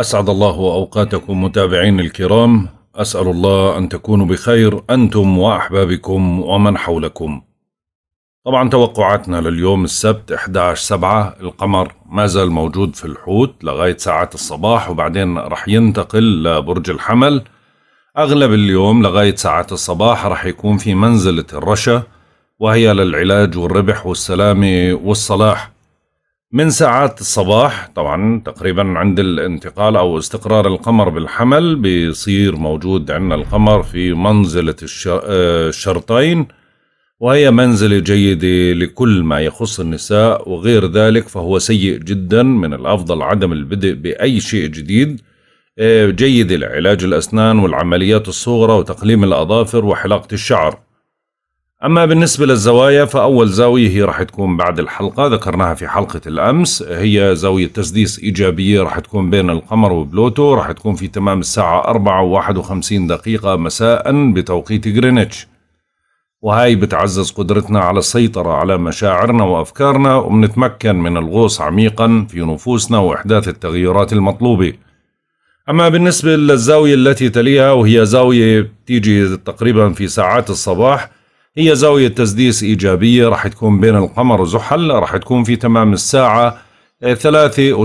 أسعد الله أوقاتكم متابعين الكرام أسأل الله أن تكونوا بخير أنتم وأحبابكم ومن حولكم طبعا توقعاتنا لليوم السبت 11 سبعة القمر ما زال موجود في الحوت لغاية ساعة الصباح وبعدين رح ينتقل لبرج الحمل أغلب اليوم لغاية ساعة الصباح رح يكون في منزلة الرشا وهي للعلاج والربح والسلامة والصلاح من ساعات الصباح طبعا تقريبا عند الانتقال او استقرار القمر بالحمل بيصير موجود عندنا القمر في منزلة آه، الشرطين وهي منزلة جيدة لكل ما يخص النساء وغير ذلك فهو سيء جدا من الأفضل عدم البدء بأي شيء جديد آه، جيدة لعلاج الأسنان والعمليات الصغرى وتقليم الأظافر وحلاقة الشعر أما بالنسبة للزوايا فأول زاوية هي راح تكون بعد الحلقة ذكرناها في حلقة الأمس هي زاوية تسديس إيجابية راح تكون بين القمر وبلوتو راح تكون في تمام الساعة 4 و51 دقيقة مساء بتوقيت غرينتش وهاي بتعزز قدرتنا على السيطرة على مشاعرنا وأفكارنا وبنتمكن من الغوص عميقا في نفوسنا وإحداث التغييرات المطلوبة أما بالنسبة للزاوية التي تليها وهي زاوية تيجي تقريبا في ساعات الصباح هي زاوية تسديس إيجابية راح تكون بين القمر وزحل راح تكون في تمام الساعة 3.49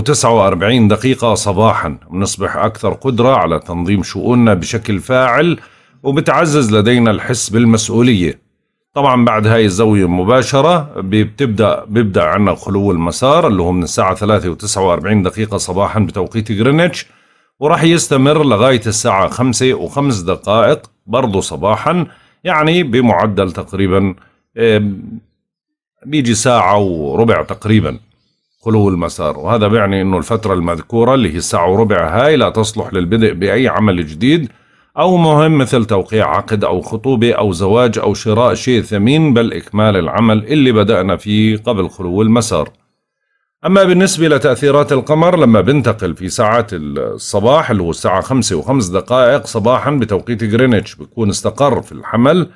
دقيقة صباحا بنصبح أكثر قدرة على تنظيم شؤوننا بشكل فاعل وبتعزز لدينا الحس بالمسؤولية طبعا بعد هاي الزاوية مباشرة بتبدأ بيبدأ عنا خلو المسار اللي هو من الساعة 3.49 دقيقة صباحا بتوقيت غرينتش وراح يستمر لغاية الساعة 5 دقائق برضو صباحا يعني بمعدل تقريبا بيجي ساعة وربع تقريبا خلو المسار وهذا بيعني أنه الفترة المذكورة اللي هي الساعة وربع هاي لا تصلح للبدء بأي عمل جديد أو مهم مثل توقيع عقد أو خطوبة أو زواج أو شراء شيء ثمين بل إكمال العمل اللي بدأنا فيه قبل خلو المسار أما بالنسبة لتأثيرات القمر لما بنتقل في ساعات الصباح اللي هو الساعة خمسة وخمس دقائق صباحا بتوقيت جرينتش بيكون استقر في الحمل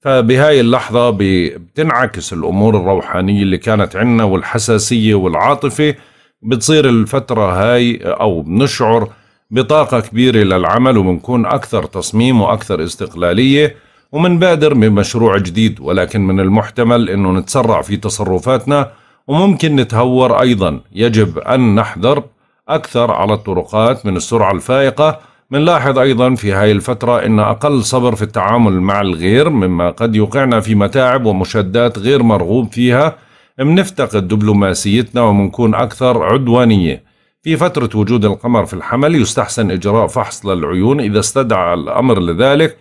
فبهاي اللحظة بتنعكس الأمور الروحانية اللي كانت عنا والحساسية والعاطفة بتصير الفترة هاي أو بنشعر بطاقة كبيرة للعمل وبنكون أكثر تصميم وأكثر استقلالية ومنبادر بمشروع جديد ولكن من المحتمل أنه نتسرع في تصرفاتنا وممكن نتهور أيضا يجب أن نحذر أكثر على الطرقات من السرعة الفائقة منلاحظ أيضا في هاي الفترة أن أقل صبر في التعامل مع الغير مما قد يوقعنا في متاعب ومشدات غير مرغوب فيها منفتقد دبلوماسيتنا ومنكون أكثر عدوانية في فترة وجود القمر في الحمل يستحسن إجراء فحص للعيون إذا استدعى الأمر لذلك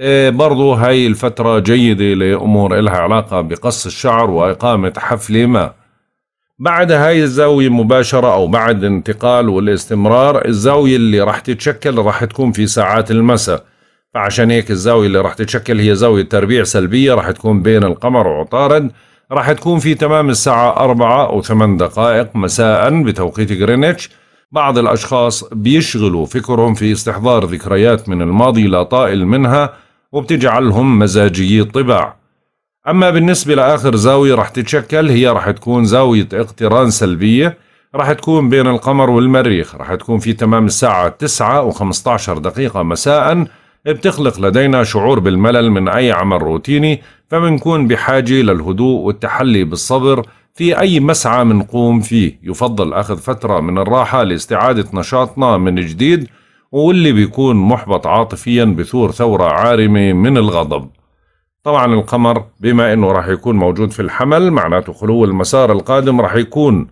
إيه، برضو هاي الفترة جيدة لأمور إلها علاقة بقص الشعر وإقامة حفلة ما بعد هاي الزاوية مباشرة أو بعد انتقال والاستمرار الزاوية اللي راح تتشكل راح تكون في ساعات المساء فعشان هيك الزاوية اللي راح تتشكل هي زاوية تربيع سلبية راح تكون بين القمر وعطارد راح تكون في تمام الساعة أربعة أو ثمان دقائق مساء بتوقيت غرينتش بعض الأشخاص بيشغلوا فكرهم في استحضار ذكريات من الماضي لا طائل منها وبتجعلهم مزاجي الطباع أما بالنسبة لآخر زاوية رح تتشكل هي رح تكون زاوية اقتران سلبية رح تكون بين القمر والمريخ رح تكون في تمام الساعة 9 و 15 دقيقة مساءً بتخلق لدينا شعور بالملل من أي عمل روتيني فبنكون بحاجة للهدوء والتحلي بالصبر في أي مسعى منقوم فيه يفضل أخذ فترة من الراحة لاستعادة نشاطنا من جديد واللي بيكون محبط عاطفيا بثور ثورة عارمة من الغضب طبعا القمر بما انه راح يكون موجود في الحمل معناته خلو المسار القادم راح يكون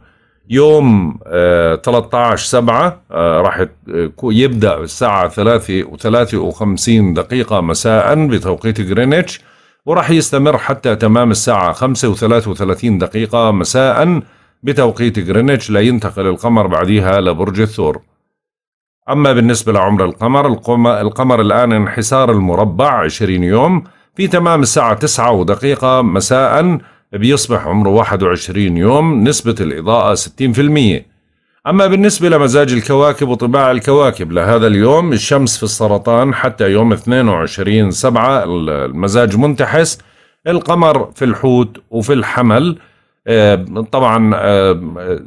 يوم 13 آه، 7 آه، راح آه، يبدا الساعه 3 و53 دقيقه مساء بتوقيت جرينتش وراح يستمر حتى تمام الساعه 5 و33 دقيقه مساء بتوقيت جرينتش لينتقل القمر بعديها لبرج الثور أما بالنسبة لعمر القمر القمر الآن انحسار المربع 20 يوم في تمام الساعة 9 ودقيقة مساء بيصبح عمره 21 يوم نسبة الإضاءة 60% أما بالنسبة لمزاج الكواكب وطباع الكواكب لهذا اليوم الشمس في السرطان حتى يوم 22 سبعة المزاج منتحس القمر في الحوت وفي الحمل آه، طبعا آه،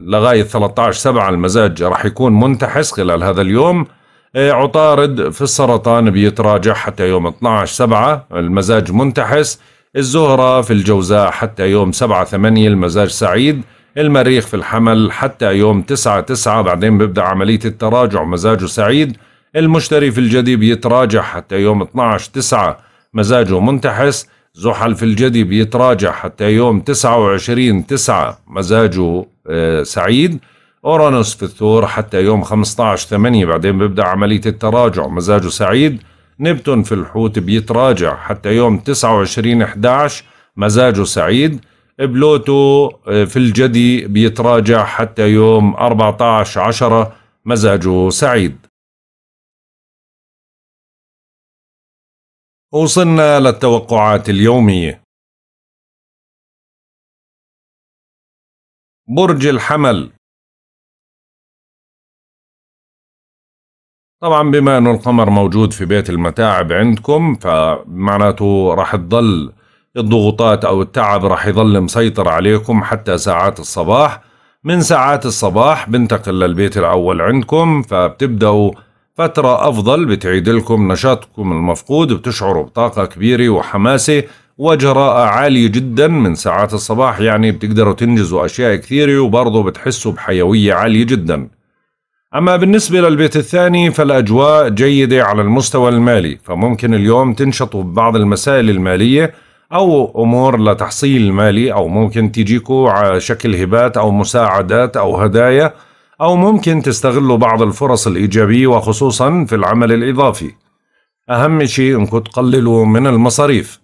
لغاية 13 سبعة المزاج راح يكون منتحس خلال هذا اليوم إيه، عطارد في السرطان بيتراجع حتى يوم 12 سبعة المزاج منتحس الزهرة في الجوزاء حتى يوم 7 8 المزاج سعيد المريخ في الحمل حتى يوم 9 9 بعدين بيبدأ عملية التراجع مزاجه سعيد المشتري في الجدي بيتراجع حتى يوم 12 9 مزاجه منتحس زحل في الجدي بيتراجع حتى يوم 29 9 مزاجه آه، سعيد أورانوس في الثور حتى يوم 15 8 بعدين بيبدأ عملية التراجع مزاجه سعيد نبتون في الحوت بيتراجع حتى يوم 29 11 مزاجه سعيد بلوتو آه، في الجدي بيتراجع حتى يوم 14 10 مزاجه سعيد وصلنا للتوقعات اليومية برج الحمل طبعا بما انه القمر موجود في بيت المتاعب عندكم فمعناته راح تضل الضغوطات او التعب راح يظل مسيطر عليكم حتى ساعات الصباح من ساعات الصباح بنتقل للبيت الاول عندكم فبتبداوا فترة أفضل بتعيد لكم نشاطكم المفقود بتشعروا بطاقة كبيرة وحماسة وجراءة عالية جدا من ساعات الصباح يعني بتقدروا تنجزوا أشياء كثيرة وبرضه بتحسوا بحيوية عالية جدا أما بالنسبة للبيت الثاني فالأجواء جيدة على المستوى المالي فممكن اليوم تنشطوا ببعض المسائل المالية أو أمور لتحصيل مالي أو ممكن تجيكوا على شكل هبات أو مساعدات أو هدايا أو ممكن تستغلوا بعض الفرص الإيجابية وخصوصا في العمل الإضافي أهم شيء أنكم تقللوا من المصاريف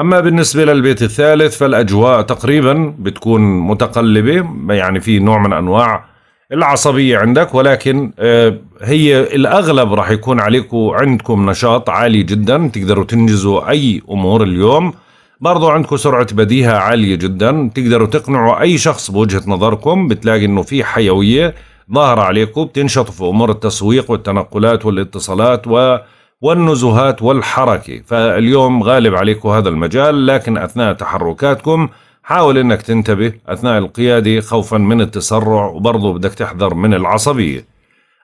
أما بالنسبة للبيت الثالث فالأجواء تقريبا بتكون متقلبة يعني في نوع من أنواع العصبية عندك ولكن آه، هي الأغلب راح يكون عليكم عندكم نشاط عالي جدا تقدروا تنجزوا أي أمور اليوم برضو عندكم سرعة بديهة عالية جدا تقدروا تقنعوا أي شخص بوجهة نظركم بتلاقي أنه في حيوية ظاهرة عليكم بتنشطوا في أمور التسويق والتنقلات والاتصالات و والنزهات والحركة فاليوم غالب عليكم هذا المجال لكن أثناء تحركاتكم حاول انك تنتبه اثناء القيادة خوفا من التسرع وبرضه بدك تحذر من العصبية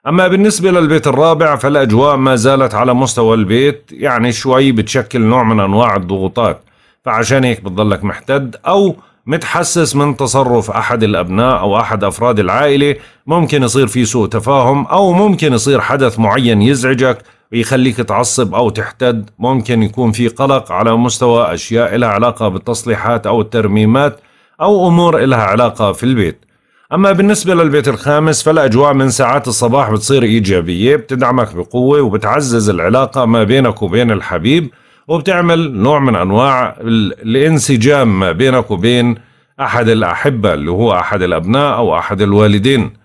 اما بالنسبة للبيت الرابع فالاجواء ما زالت على مستوى البيت يعني شوي بتشكل نوع من انواع الضغوطات فعشان هيك بتضلك محتد او متحسس من تصرف احد الابناء او احد افراد العائله ممكن يصير في سوء تفاهم او ممكن يصير حدث معين يزعجك بيخليك تعصب أو تحتد ممكن يكون في قلق على مستوى أشياء لها علاقة بالتصليحات أو الترميمات أو أمور لها علاقة في البيت أما بالنسبة للبيت الخامس فالأجواء من ساعات الصباح بتصير إيجابية بتدعمك بقوة وبتعزز العلاقة ما بينك وبين الحبيب وبتعمل نوع من أنواع الانسجام ما بينك وبين أحد الأحبة اللي هو أحد الأبناء أو أحد الوالدين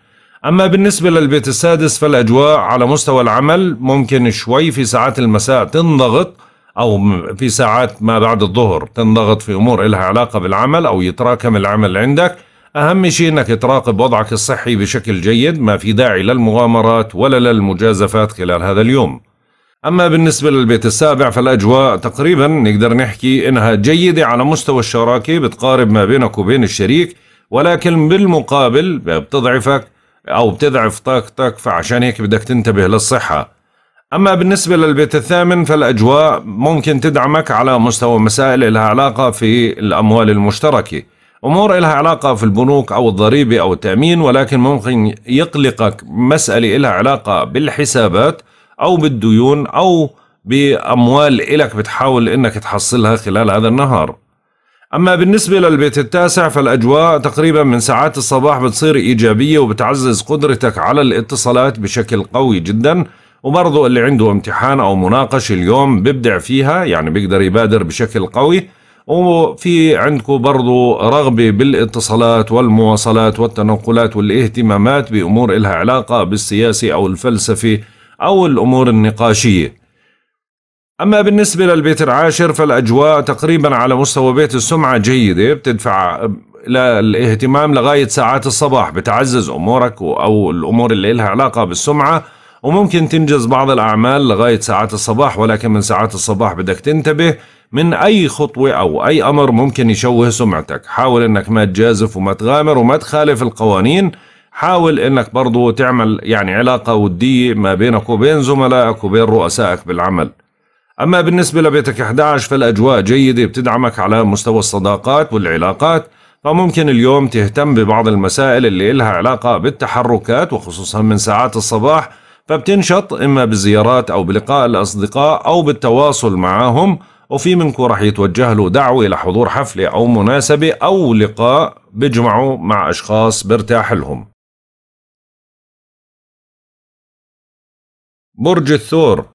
أما بالنسبة للبيت السادس فالأجواء على مستوى العمل ممكن شوي في ساعات المساء تنضغط أو في ساعات ما بعد الظهر تنضغط في أمور إلها علاقة بالعمل أو يتراكم العمل عندك أهم شيء أنك تراقب وضعك الصحي بشكل جيد ما في داعي للمغامرات ولا للمجازفات خلال هذا اليوم أما بالنسبة للبيت السابع فالأجواء تقريبا نقدر نحكي إنها جيدة على مستوى الشراكة بتقارب ما بينك وبين الشريك ولكن بالمقابل بتضعفك أو بتضعف طاقتك فعشان هيك بدك تنتبه للصحة أما بالنسبة للبيت الثامن فالأجواء ممكن تدعمك على مستوى مسائل لها علاقة في الأموال المشتركة أمور لها علاقة في البنوك أو الضريبة أو التأمين ولكن ممكن يقلقك مسألة لها علاقة بالحسابات أو بالديون أو بأموال إلك بتحاول إنك تحصلها خلال هذا النهار أما بالنسبة للبيت التاسع فالأجواء تقريبا من ساعات الصباح بتصير إيجابية وبتعزز قدرتك على الاتصالات بشكل قوي جدا وبرضه اللي عنده امتحان أو مناقشة اليوم ببدع فيها يعني بيقدر يبادر بشكل قوي وفي عندكم برضو رغبة بالاتصالات والمواصلات والتنقلات والاهتمامات بأمور إلها علاقة بالسياسة أو الفلسفة أو الأمور النقاشية أما بالنسبة للبيت العاشر فالأجواء تقريبا على مستوى بيت السمعة جيدة بتدفع للاهتمام لغاية ساعات الصباح بتعزز أمورك أو الأمور اللي لها علاقة بالسمعة وممكن تنجز بعض الأعمال لغاية ساعات الصباح ولكن من ساعات الصباح بدك تنتبه من أي خطوة أو أي أمر ممكن يشوه سمعتك حاول أنك ما تجازف وما تغامر وما تخالف القوانين حاول أنك برضو تعمل يعني علاقة ودية ما بينك وبين زملائك وبين رؤسائك بالعمل أما بالنسبة لبيتك 11 فالأجواء جيدة بتدعمك على مستوى الصداقات والعلاقات فممكن اليوم تهتم ببعض المسائل اللي إلها علاقة بالتحركات وخصوصا من ساعات الصباح فبتنشط إما بالزيارات أو بلقاء الأصدقاء أو بالتواصل معهم وفي منكم رح يتوجه له دعوة لحضور حفلة أو مناسبة أو لقاء بجمعه مع أشخاص برتاح لهم برج الثور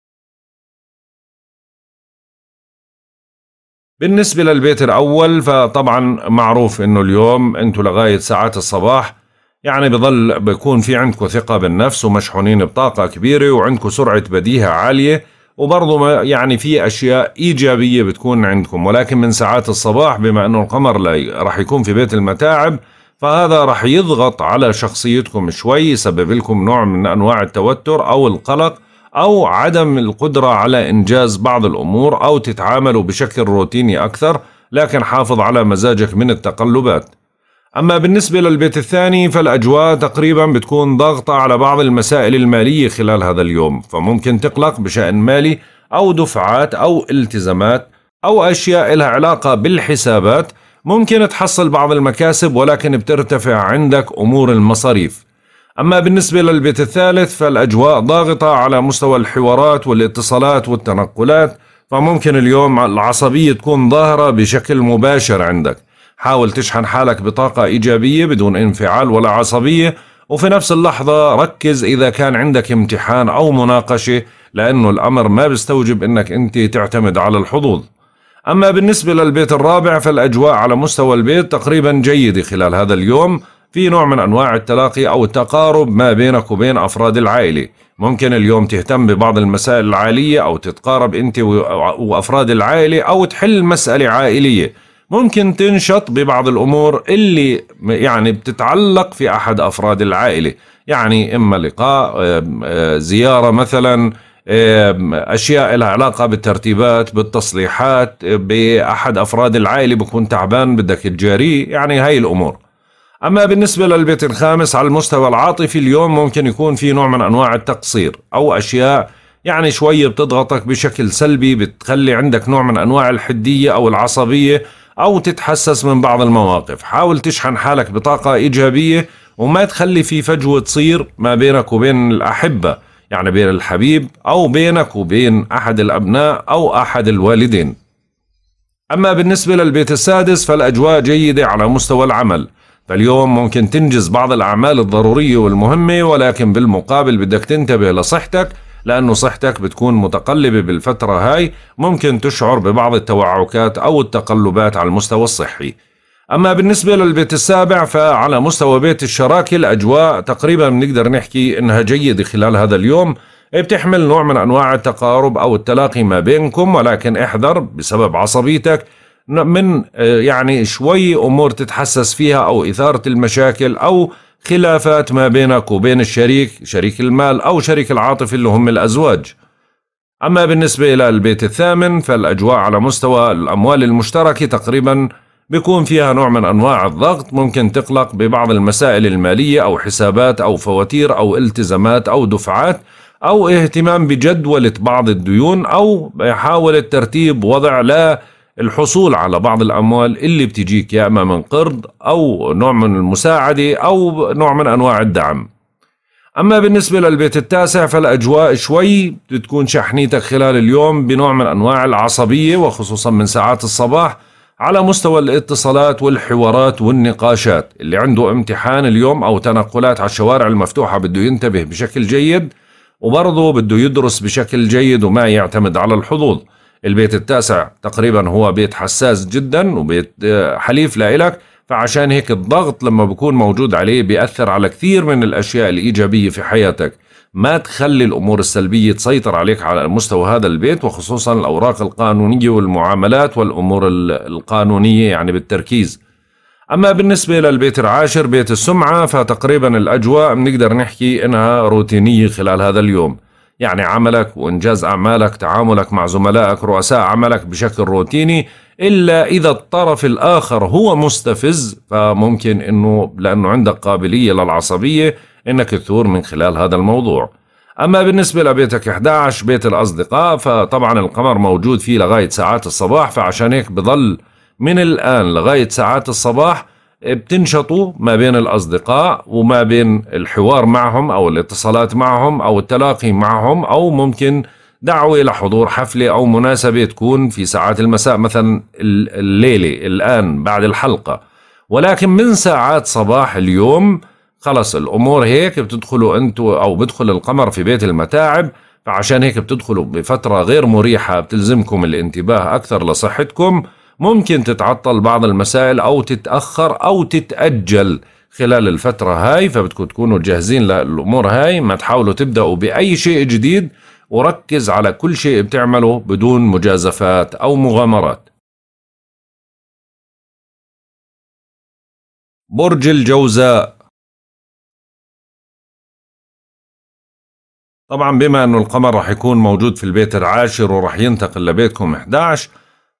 بالنسبة للبيت الأول فطبعا معروف إنه اليوم أنتوا لغاية ساعات الصباح يعني بضل بكون في عندكم ثقة بالنفس ومشحونين بطاقة كبيرة وعندكم سرعة بديهة عالية وبرضه يعني في أشياء إيجابية بتكون عندكم ولكن من ساعات الصباح بما أنه القمر راح يكون في بيت المتاعب فهذا راح يضغط على شخصيتكم شوي يسبب لكم نوع من أنواع التوتر أو القلق أو عدم القدرة على إنجاز بعض الأمور أو تتعامل بشكل روتيني أكثر لكن حافظ على مزاجك من التقلبات أما بالنسبة للبيت الثاني فالأجواء تقريبا بتكون ضاغطة على بعض المسائل المالية خلال هذا اليوم فممكن تقلق بشأن مالي أو دفعات أو التزامات أو أشياء لها علاقة بالحسابات ممكن تحصل بعض المكاسب ولكن بترتفع عندك أمور المصاريف أما بالنسبة للبيت الثالث فالأجواء ضاغطة على مستوى الحوارات والاتصالات والتنقلات فممكن اليوم العصبية تكون ظاهرة بشكل مباشر عندك حاول تشحن حالك بطاقة إيجابية بدون انفعال ولا عصبية وفي نفس اللحظة ركز إذا كان عندك امتحان أو مناقشة لأنه الأمر ما بيستوجب أنك أنت تعتمد على الحظوظ أما بالنسبة للبيت الرابع فالأجواء على مستوى البيت تقريبا جيدة خلال هذا اليوم في نوع من أنواع التلاقي أو التقارب ما بينك وبين أفراد العائلة ممكن اليوم تهتم ببعض المسائل العائلية أو تتقارب أنت وأفراد العائلة أو تحل مسألة عائلية ممكن تنشط ببعض الأمور اللي يعني بتتعلق في أحد أفراد العائلة يعني إما لقاء آه، زيارة مثلاً اشياء لها علاقه بالترتيبات بالتصليحات آه، باحد افراد العائله بكون تعبان بدك تجاريه يعني هاي الامور أما بالنسبة للبيت الخامس على المستوى العاطفي اليوم ممكن يكون في نوع من أنواع التقصير أو أشياء يعني شوي بتضغطك بشكل سلبي بتخلي عندك نوع من أنواع الحدية أو العصبية أو تتحسس من بعض المواقف حاول تشحن حالك بطاقة إيجابية وما تخلي في فجوة تصير ما بينك وبين الأحبة يعني بين الحبيب أو بينك وبين أحد الأبناء أو أحد الوالدين أما بالنسبة للبيت السادس فالأجواء جيدة على مستوى العمل فاليوم ممكن تنجز بعض الأعمال الضرورية والمهمة ولكن بالمقابل بدك تنتبه لصحتك لأنه صحتك بتكون متقلبة بالفترة هاي ممكن تشعر ببعض التوعكات أو التقلبات على المستوى الصحي أما بالنسبة للبيت السابع فعلى مستوى بيت الشراكة الأجواء تقريبا بنقدر نحكي إنها جيدة خلال هذا اليوم إيه، بتحمل نوع من أنواع التقارب أو التلاقي ما بينكم ولكن احذر بسبب عصبيتك من آه، يعني شوي امور تتحسس فيها او اثاره المشاكل او خلافات ما بينك وبين الشريك شريك المال او شريك العاطفي اللي هم الازواج. اما بالنسبه الى البيت الثامن فالاجواء على مستوى الاموال المشتركه تقريبا بيكون فيها نوع من انواع الضغط ممكن تقلق ببعض المسائل الماليه او حسابات او فواتير او التزامات او دفعات او اهتمام بجدولة بعض الديون أو محاولة ترتيب وضع لا الحصول على بعض الأموال اللي بتجيك يا إما من قرض أو نوع من المساعدة أو نوع من أنواع الدعم أما بالنسبة للبيت التاسع فالأجواء شوي بتكون شحنيتك خلال اليوم بنوع من أنواع العصبية وخصوصا من ساعات الصباح على مستوى الاتصالات والحوارات والنقاشات اللي عنده امتحان اليوم أو تنقلات على الشوارع المفتوحة بده ينتبه بشكل جيد وبرضه بده يدرس بشكل جيد وما يعتمد على الحظوظ البيت التاسع تقريبا هو بيت حساس جدا وبيت آه، حليف لإلك فعشان هيك الضغط لما بكون موجود عليه بيأثر على كثير من الأشياء الإيجابية في حياتك ما تخلي الأمور السلبية تسيطر عليك على مستوى هذا البيت وخصوصا الأوراق القانونية والمعاملات والأمور القانونية يعني بالتركيز أما بالنسبة للبيت العاشر بيت السمعة فتقريبا الأجواء بنقدر نحكي إنها روتينية خلال هذا اليوم يعني عملك وإنجاز أعمالك تعاملك مع زملائك رؤساء عملك بشكل روتيني إلا إذا الطرف الآخر هو مستفز فممكن أنه لأنه عندك قابلية للعصبية أنك تثور من خلال هذا الموضوع أما بالنسبة لبيتك 11 بيت الأصدقاء فطبعا القمر موجود فيه لغاية ساعات الصباح فعشان هيك بضل من الآن لغاية ساعات الصباح بتنشطوا ما بين الأصدقاء وما بين الحوار معهم أو الاتصالات معهم أو التلاقي معهم أو ممكن دعوة لحضور حفلة أو مناسبة تكون في ساعات المساء مثلا الليلة الآن بعد الحلقة ولكن من ساعات صباح اليوم خلص الأمور هيك بتدخلوا أنتوا أو بدخل القمر في بيت المتاعب فعشان هيك بتدخلوا بفترة غير مريحة بتلزمكم الانتباه أكثر لصحتكم ممكن تتعطل بعض المسائل أو تتأخر أو تتأجل خلال الفترة هاي فبدكم تكونوا جاهزين للأمور هاي ما تحاولوا تبدأوا بأي شيء جديد وركز على كل شيء بتعمله بدون مجازفات أو مغامرات برج الجوزاء طبعا بما أنه القمر رح يكون موجود في البيت العاشر ورح ينتقل لبيتكم 11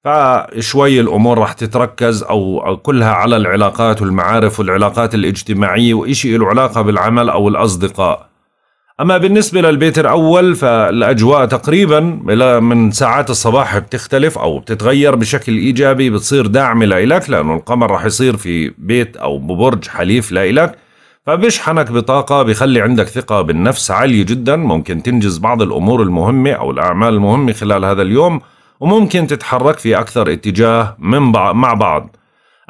فشوي الامور رح تتركز او كلها على العلاقات والمعارف والعلاقات الاجتماعيه وإشي له علاقه بالعمل او الاصدقاء. اما بالنسبه للبيت الاول فالاجواء تقريبا من ساعات الصباح بتختلف او بتتغير بشكل ايجابي بتصير داعمه لإلك لانه القمر رح يصير في بيت او ببرج حليف لإلك فبشحنك بطاقه بخلي عندك ثقه بالنفس عاليه جدا ممكن تنجز بعض الامور المهمه او الاعمال المهمه خلال هذا اليوم وممكن تتحرك في أكثر اتجاه من بع- مع بعض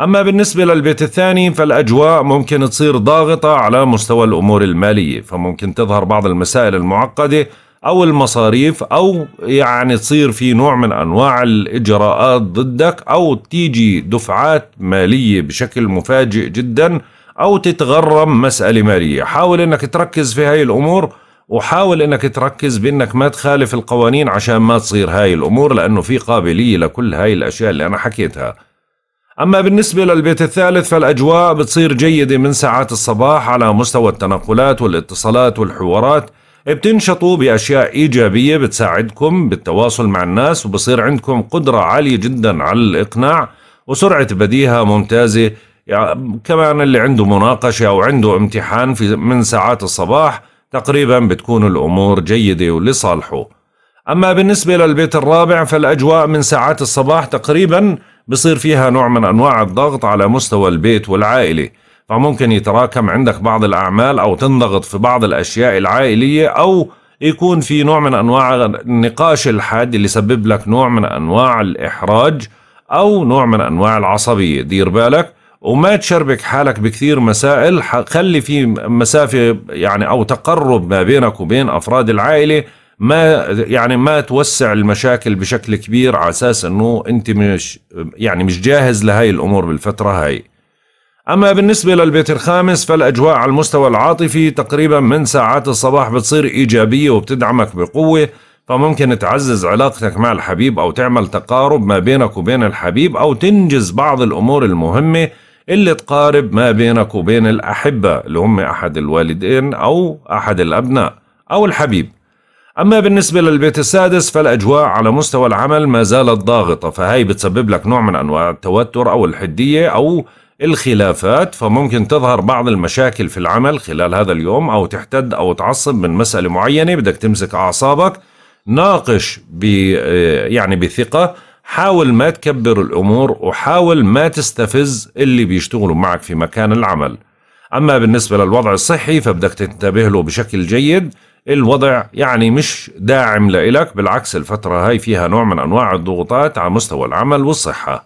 أما بالنسبة للبيت الثاني فالأجواء ممكن تصير ضاغطة على مستوى الأمور المالية فممكن تظهر بعض المسائل المعقدة أو المصاريف أو يعني تصير في نوع من أنواع الإجراءات ضدك أو تيجي دفعات مالية بشكل مفاجئ جدا أو تتغرم مسألة مالية حاول أنك تركز في هاي الأمور وحاول انك تركز بانك ما تخالف القوانين عشان ما تصير هاي الامور لانه في قابليه لكل هاي الاشياء اللي انا حكيتها اما بالنسبه للبيت الثالث فالاجواء بتصير جيده من ساعات الصباح على مستوى التنقلات والاتصالات والحوارات بتنشطوا باشياء ايجابيه بتساعدكم بالتواصل مع الناس وبصير عندكم قدره عاليه جدا على الاقناع وسرعه بديهه ممتازه يعني كمان اللي عنده مناقشه او عنده امتحان في من ساعات الصباح تقريبا بتكون الأمور جيدة ولصالحه أما بالنسبة للبيت الرابع فالأجواء من ساعات الصباح تقريبا بصير فيها نوع من أنواع الضغط على مستوى البيت والعائلة فممكن يتراكم عندك بعض الأعمال أو تنضغط في بعض الأشياء العائلية أو يكون في نوع من أنواع النقاش الحاد اللي سبب لك نوع من أنواع الإحراج أو نوع من أنواع العصبية دير بالك وما تشربك حالك بكثير مسائل خلي في مسافة يعني أو تقرب ما بينك وبين أفراد العائلة ما يعني ما توسع المشاكل بشكل كبير على اساس انه انت مش يعني مش جاهز لهي الامور بالفتره هاي اما بالنسبه للبيت الخامس فالاجواء على المستوى العاطفي تقريبا من ساعات الصباح بتصير ايجابيه وبتدعمك بقوه فممكن تعزز علاقتك مع الحبيب او تعمل تقارب ما بينك وبين الحبيب او تنجز بعض الامور المهمه اللي تقارب ما بينك وبين الأحبة اللي هم أحد الوالدين أو أحد الأبناء أو الحبيب أما بالنسبة للبيت السادس فالأجواء على مستوى العمل ما زالت ضاغطة فهي بتسبب لك نوع من أنواع التوتر أو الحدية أو الخلافات فممكن تظهر بعض المشاكل في العمل خلال هذا اليوم أو تحتد أو تعصب من مسألة معينة بدك تمسك أعصابك ناقش آه، يعني بثقة حاول ما تكبر الأمور وحاول ما تستفز اللي بيشتغلوا معك في مكان العمل أما بالنسبة للوضع الصحي فبدك تنتبه له بشكل جيد الوضع يعني مش داعم لإلك بالعكس الفترة هاي فيها نوع من أنواع الضغوطات على مستوى العمل والصحة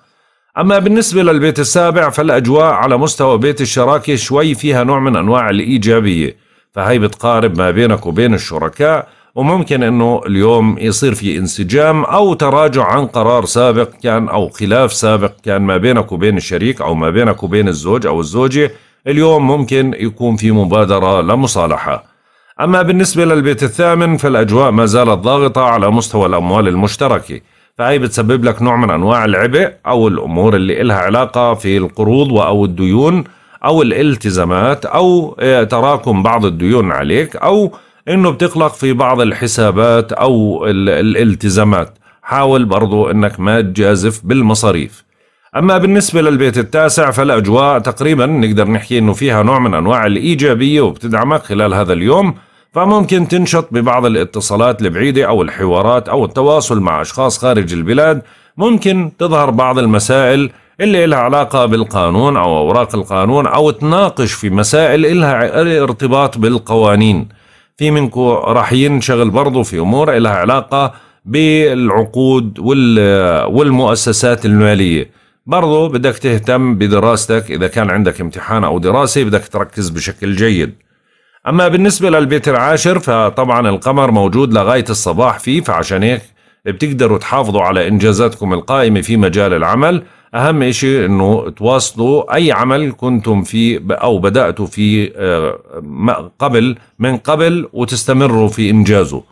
أما بالنسبة للبيت السابع فالأجواء على مستوى بيت الشراكة شوي فيها نوع من أنواع الإيجابية فهي بتقارب ما بينك وبين الشركاء وممكن انه اليوم يصير في انسجام او تراجع عن قرار سابق كان او خلاف سابق كان ما بينك وبين الشريك او ما بينك وبين الزوج او الزوجه اليوم ممكن يكون في مبادره لمصالحه اما بالنسبه للبيت الثامن فالاجواء ما زالت ضاغطه على مستوى الاموال المشتركه فهي بتسبب لك نوع من انواع العبء او الامور اللي إلها علاقه في القروض او الديون او الالتزامات او آه، تراكم بعض الديون عليك او انه بتقلق في بعض الحسابات او الالتزامات حاول برضو انك ما تجازف بالمصاريف اما بالنسبه للبيت التاسع فالاجواء تقريبا نقدر نحكي انه فيها نوع من انواع الايجابيه وبتدعمك خلال هذا اليوم فممكن تنشط ببعض الاتصالات البعيده او الحوارات او التواصل مع اشخاص خارج البلاد ممكن تظهر بعض المسائل اللي لها علاقة بالقانون أو أوراق القانون أو تناقش في مسائل لها ارتباط بالقوانين في منكم راح ينشغل برضه في امور لها علاقه بالعقود والمؤسسات الماليه برضه بدك تهتم بدراستك اذا كان عندك امتحان او دراسه بدك تركز بشكل جيد اما بالنسبه للبيت العاشر فطبعا القمر موجود لغايه الصباح فيه فعشان هيك بتقدروا تحافظوا على انجازاتكم القائمه في مجال العمل اهم شيء انه تواصلوا اي عمل كنتم فيه او بدأتوا فيه آه، قبل من قبل وتستمروا في انجازه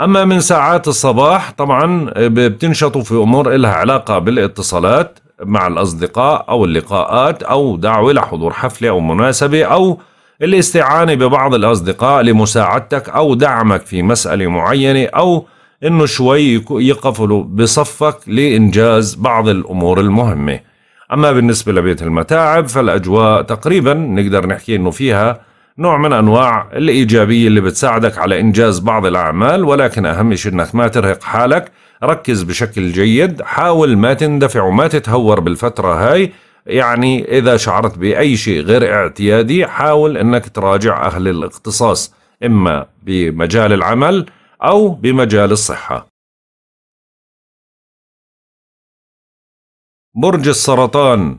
اما من ساعات الصباح طبعا آه، بتنشطوا في امور لها علاقة بالاتصالات مع الاصدقاء او اللقاءات او دعوة لحضور حفلة او مناسبة او الاستعانة ببعض الاصدقاء لمساعدتك او دعمك في مسألة معينة او انه شوي يقفلوا بصفك لانجاز بعض الامور المهمه اما بالنسبه لبيت المتاعب فالاجواء تقريبا نقدر نحكي انه فيها نوع من انواع الايجابيه اللي بتساعدك على انجاز بعض الاعمال ولكن اهم شيء انك ما ترهق حالك ركز بشكل جيد حاول ما تندفع وما تتهور بالفتره هاي يعني اذا شعرت باي شيء غير اعتيادي حاول انك تراجع اهل الاختصاص اما بمجال العمل أو بمجال الصحة. برج السرطان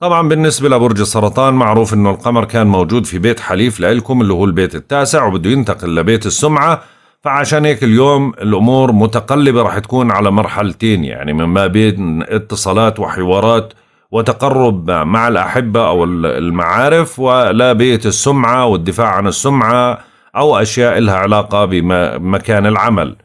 طبعا بالنسبة لبرج السرطان معروف انه القمر كان موجود في بيت حليف لإلكم اللي هو البيت التاسع وبده ينتقل لبيت السمعة فعشان هيك اليوم الأمور متقلبة راح تكون على مرحلتين يعني من ما بين اتصالات وحوارات وتقرب مع الأحبة أو المعارف ولا بيت السمعة والدفاع عن السمعة أو أشياء لها علاقة بمكان العمل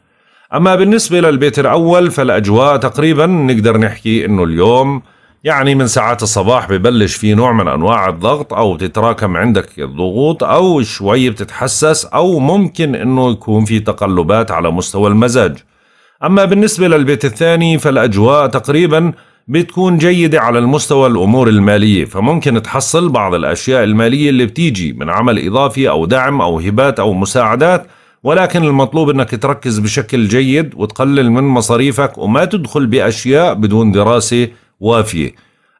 أما بالنسبة للبيت الأول فالأجواء تقريبا نقدر نحكي أنه اليوم يعني من ساعات الصباح ببلش في نوع من أنواع الضغط أو تتراكم عندك الضغوط أو شوي بتتحسس أو ممكن أنه يكون في تقلبات على مستوى المزاج أما بالنسبة للبيت الثاني فالأجواء تقريباً بتكون جيدة على المستوى الأمور المالية فممكن تحصل بعض الأشياء المالية اللي بتيجي من عمل إضافي أو دعم أو هبات أو مساعدات ولكن المطلوب أنك تركز بشكل جيد وتقلل من مصاريفك وما تدخل بأشياء بدون دراسة وافية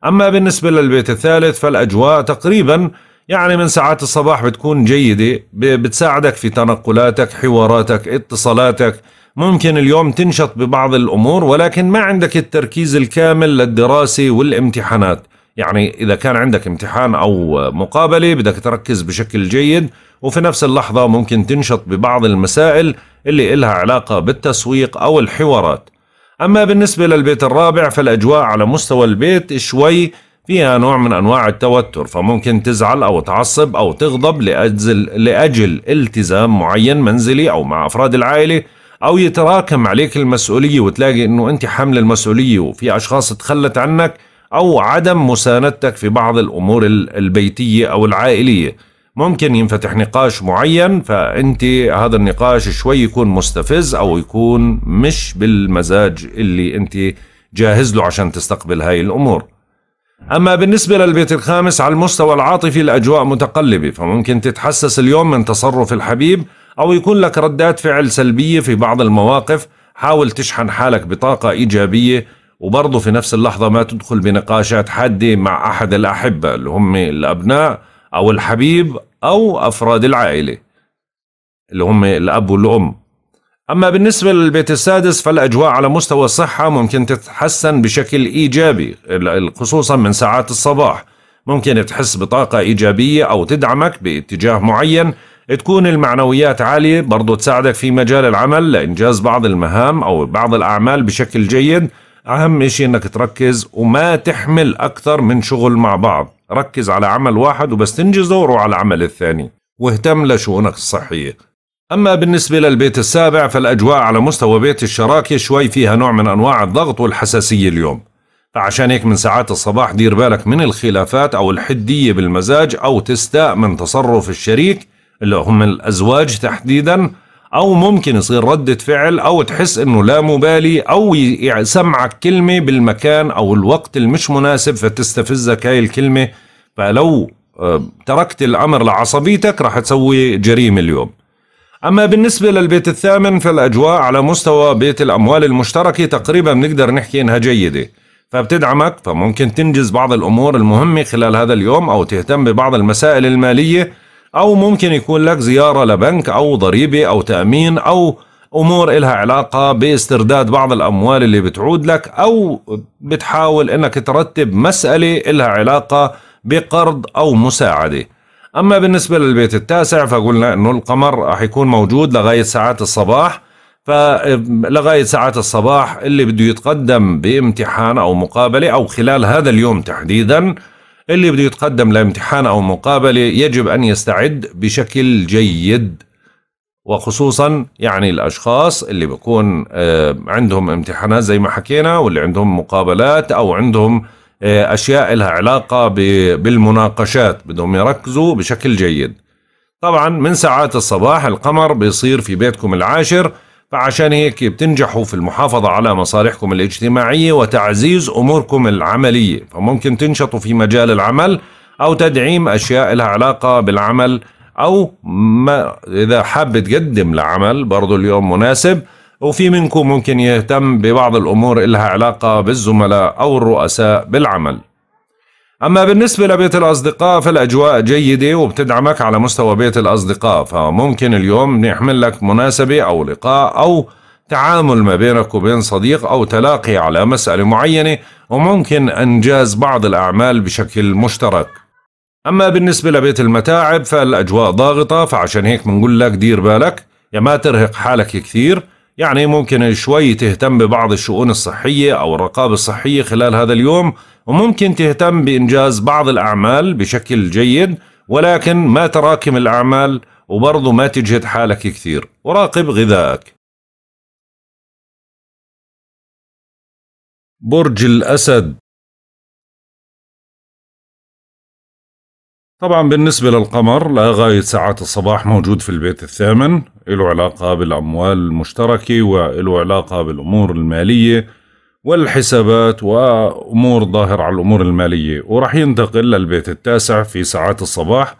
أما بالنسبة للبيت الثالث فالأجواء تقريبا يعني من ساعات الصباح بتكون جيدة بتساعدك في تنقلاتك حواراتك اتصالاتك ممكن اليوم تنشط ببعض الأمور ولكن ما عندك التركيز الكامل للدراسة والامتحانات يعني إذا كان عندك امتحان أو مقابلة بدك تركز بشكل جيد وفي نفس اللحظة ممكن تنشط ببعض المسائل اللي إلها علاقة بالتسويق أو الحوارات أما بالنسبة للبيت الرابع فالأجواء على مستوى البيت شوي فيها نوع من أنواع التوتر فممكن تزعل أو تعصب أو تغضب لأجل, لأجل التزام معين منزلي أو مع أفراد العائلة او يتراكم عليك المسؤوليه وتلاقي انه انت حمل المسؤوليه وفي اشخاص تخلت عنك او عدم مساندتك في بعض الامور البيتيه او العائليه ممكن ينفتح نقاش معين فانت هذا النقاش شوي يكون مستفز او يكون مش بالمزاج اللي انت جاهز له عشان تستقبل هاي الامور أما بالنسبة للبيت الخامس على المستوى العاطفي الأجواء متقلبة فممكن تتحسس اليوم من تصرف الحبيب أو يكون لك ردات فعل سلبية في بعض المواقف حاول تشحن حالك بطاقة إيجابية وبرضه في نفس اللحظة ما تدخل بنقاشات حادة مع أحد الأحبة اللي هم الأبناء أو الحبيب أو أفراد العائلة اللي هم الأب والأم أما بالنسبة للبيت السادس فالأجواء على مستوى الصحة ممكن تتحسن بشكل إيجابي خصوصا من ساعات الصباح ممكن تحس بطاقة إيجابية أو تدعمك باتجاه معين تكون المعنويات عالية برضو تساعدك في مجال العمل لإنجاز بعض المهام أو بعض الأعمال بشكل جيد أهم شيء أنك تركز وما تحمل أكثر من شغل مع بعض ركز على عمل واحد وبس تنجزه وروح على العمل الثاني واهتم لشؤونك الصحية أما بالنسبة للبيت السابع فالأجواء على مستوى بيت الشراكة شوي فيها نوع من أنواع الضغط والحساسية اليوم فعشان هيك من ساعات الصباح دير بالك من الخلافات أو الحدية بالمزاج أو تستاء من تصرف الشريك اللي هم الازواج تحديدا او ممكن يصير ردة فعل او تحس انه لا مبالي او يسمعك كلمة بالمكان او الوقت المش مناسب فتستفزك هاي الكلمة فلو آه، تركت الامر لعصبيتك راح تسوي جريمة اليوم اما بالنسبة للبيت الثامن فالاجواء على مستوى بيت الاموال المشتركة تقريبا بنقدر نحكي انها جيدة فبتدعمك فممكن تنجز بعض الامور المهمة خلال هذا اليوم او تهتم ببعض المسائل المالية أو ممكن يكون لك زيارة لبنك أو ضريبة أو تأمين أو أمور إلها علاقة باسترداد بعض الأموال اللي بتعود لك أو بتحاول أنك ترتب مسألة إلها علاقة بقرض أو مساعدة أما بالنسبة للبيت التاسع فقلنا أنه القمر راح يكون موجود لغاية ساعات الصباح فلغاية ساعات الصباح اللي بده يتقدم بامتحان أو مقابلة أو خلال هذا اليوم تحديدا اللي بده يتقدم لامتحان أو مقابلة يجب أن يستعد بشكل جيد وخصوصا يعني الأشخاص اللي بكون آه، عندهم امتحانات زي ما حكينا واللي عندهم مقابلات أو عندهم آه، أشياء لها علاقة بالمناقشات بدهم يركزوا بشكل جيد طبعا من ساعات الصباح القمر بيصير في بيتكم العاشر فعشان هيك بتنجحوا في المحافظة على مصالحكم الاجتماعية وتعزيز أموركم العملية فممكن تنشطوا في مجال العمل أو تدعيم أشياء لها علاقة بالعمل أو ما إذا حاب تقدم لعمل برضو اليوم مناسب وفي منكم ممكن يهتم ببعض الأمور لها علاقة بالزملاء أو الرؤساء بالعمل أما بالنسبة لبيت الأصدقاء فالأجواء جيدة وبتدعمك على مستوى بيت الأصدقاء فممكن اليوم نحمل لك مناسبة أو لقاء أو تعامل ما بينك وبين صديق أو تلاقي على مسألة معينة وممكن أنجاز بعض الأعمال بشكل مشترك أما بالنسبة لبيت المتاعب فالأجواء ضاغطة فعشان هيك بنقول لك دير بالك يا ما ترهق حالك كثير يعني ممكن شوي تهتم ببعض الشؤون الصحية أو الرقابة الصحية خلال هذا اليوم وممكن تهتم بإنجاز بعض الأعمال بشكل جيد ولكن ما تراكم الأعمال وبرضه ما تجهد حالك كثير وراقب غذائك برج الأسد طبعا بالنسبة للقمر لغاية ساعات الصباح موجود في البيت الثامن له علاقة بالأموال المشتركة وله علاقة بالأمور المالية والحسابات وأمور ظاهر على الأمور المالية وراح ينتقل للبيت التاسع في ساعات الصباح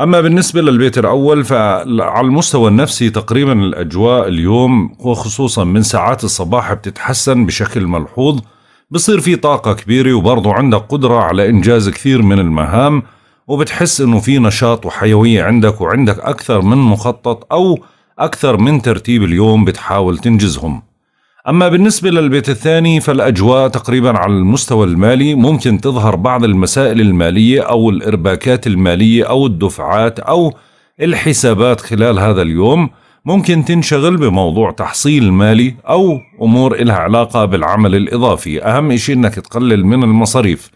أما بالنسبة للبيت الأول فعلى المستوى النفسي تقريبا الأجواء اليوم وخصوصا من ساعات الصباح بتتحسن بشكل ملحوظ بصير في طاقة كبيرة وبرضه عندك قدرة على إنجاز كثير من المهام وبتحس إنه في نشاط وحيوية عندك وعندك أكثر من مخطط أو أكثر من ترتيب اليوم بتحاول تنجزهم أما بالنسبة للبيت الثاني فالأجواء تقريبا على المستوى المالي ممكن تظهر بعض المسائل المالية أو الإرباكات المالية أو الدفعات أو الحسابات خلال هذا اليوم ممكن تنشغل بموضوع تحصيل مالي أو أمور إلها علاقة بالعمل الإضافي أهم شيء أنك تقلل من المصاريف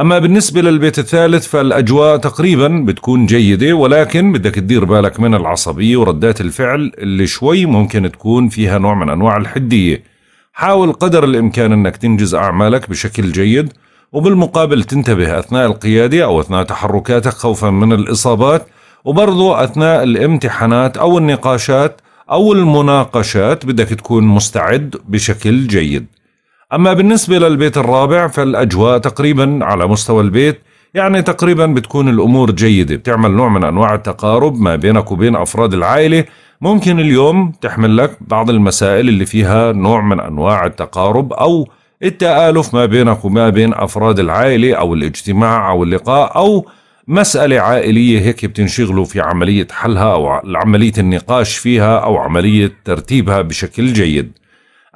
اما بالنسبه للبيت الثالث فالاجواء تقريبا بتكون جيده ولكن بدك تدير بالك من العصبيه وردات الفعل اللي شوي ممكن تكون فيها نوع من انواع الحديه حاول قدر الامكان انك تنجز اعمالك بشكل جيد وبالمقابل تنتبه اثناء القياده او اثناء تحركاتك خوفا من الاصابات وبرضه اثناء الامتحانات او النقاشات او المناقشات بدك تكون مستعد بشكل جيد أما بالنسبة للبيت الرابع فالأجواء تقريبا على مستوى البيت يعني تقريبا بتكون الأمور جيدة بتعمل نوع من أنواع التقارب ما بينك وبين أفراد العائلة ممكن اليوم تحمل لك بعض المسائل اللي فيها نوع من أنواع التقارب أو التآلف ما بينك وما بين أفراد العائلة أو الاجتماع أو اللقاء أو مسألة عائلية هيك بتنشغلوا في عملية حلها أو عملية النقاش فيها أو عملية ترتيبها بشكل جيد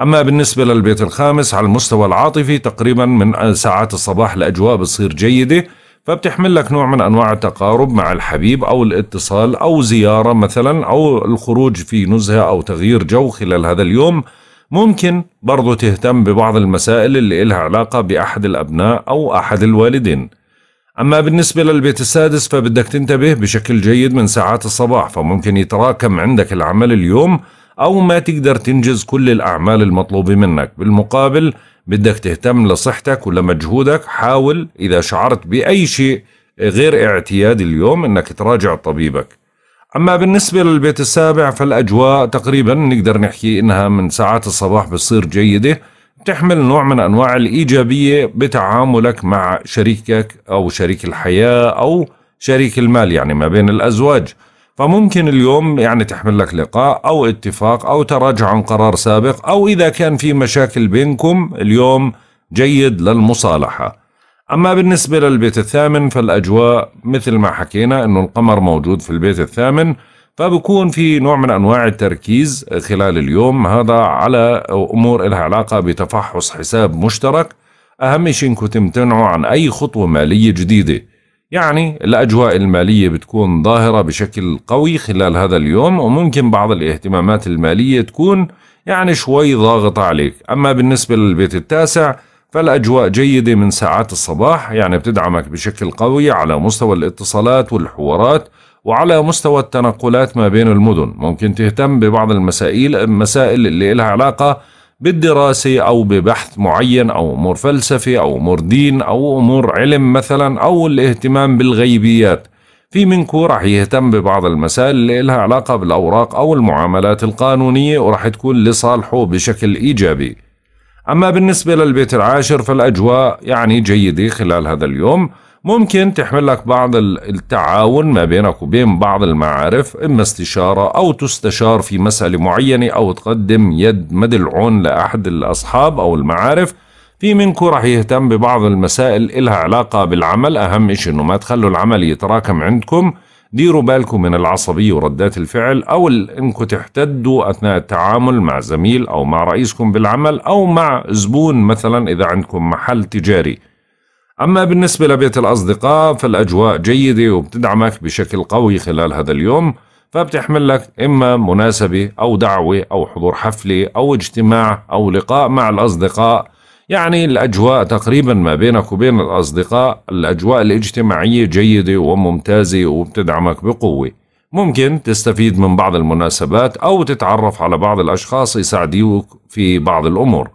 أما بالنسبة للبيت الخامس على المستوى العاطفي تقريبا من ساعات الصباح الأجواء بتصير جيدة فبتحمل لك نوع من أنواع التقارب مع الحبيب أو الاتصال أو زيارة مثلا أو الخروج في نزهة أو تغيير جو خلال هذا اليوم ممكن برضو تهتم ببعض المسائل اللي إلها علاقة بأحد الأبناء أو أحد الوالدين أما بالنسبة للبيت السادس فبدك تنتبه بشكل جيد من ساعات الصباح فممكن يتراكم عندك العمل اليوم أو ما تقدر تنجز كل الأعمال المطلوبة منك بالمقابل بدك تهتم لصحتك ولمجهودك حاول إذا شعرت بأي شيء غير اعتيادي اليوم أنك تراجع طبيبك أما بالنسبة للبيت السابع فالأجواء تقريبا نقدر نحكي إنها من ساعات الصباح بتصير جيدة تحمل نوع من أنواع الإيجابية بتعاملك مع شريكك أو شريك الحياة أو شريك المال يعني ما بين الأزواج فممكن اليوم يعني تحمل لك لقاء او اتفاق او تراجع عن قرار سابق او اذا كان في مشاكل بينكم اليوم جيد للمصالحه أما بالنسبة للبيت الثامن فالأجواء مثل ما حكينا أنه القمر موجود في البيت الثامن فبكون في نوع من أنواع التركيز خلال اليوم هذا على أمور لها علاقة بتفحص حساب مشترك أهم شيء أنكم تمتنعوا عن أي خطوة مالية جديدة يعني الأجواء المالية بتكون ظاهرة بشكل قوي خلال هذا اليوم وممكن بعض الاهتمامات المالية تكون يعني شوي ضاغطة عليك أما بالنسبة للبيت التاسع فالأجواء جيدة من ساعات الصباح يعني بتدعمك بشكل قوي على مستوى الاتصالات والحوارات وعلى مستوى التنقلات ما بين المدن ممكن تهتم ببعض المسائل المسائل اللي لها علاقة بالدراسة أو ببحث معين أو أمور فلسفة أو أمور دين أو أمور علم مثلا أو الاهتمام بالغيبيات في منكم رح يهتم ببعض المسائل اللي لها علاقة بالأوراق أو المعاملات القانونية ورح تكون لصالحه بشكل إيجابي أما بالنسبة للبيت العاشر فالأجواء يعني جيدة خلال هذا اليوم ممكن تحمل لك بعض التعاون ما بينك وبين بعض المعارف إما استشارة أو تستشار في مسألة معينة أو تقدم يد مد العون لأحد الأصحاب أو المعارف في منكم رح يهتم ببعض المسائل إلها علاقة بالعمل أهم شيء إنه ما تخلوا العمل يتراكم عندكم ديروا بالكم من العصبية وردات الفعل أو إنكم تحتدوا أثناء التعامل مع زميل أو مع رئيسكم بالعمل أو مع زبون مثلا إذا عندكم محل تجاري أما بالنسبة لبيت الأصدقاء فالأجواء جيدة وبتدعمك بشكل قوي خلال هذا اليوم فبتحمل لك إما مناسبة أو دعوة أو حضور حفلة أو اجتماع أو لقاء مع الأصدقاء يعني الأجواء تقريبا ما بينك وبين الأصدقاء الأجواء الاجتماعية جيدة وممتازة وبتدعمك بقوة ممكن تستفيد من بعض المناسبات أو تتعرف على بعض الأشخاص يساعدوك في بعض الأمور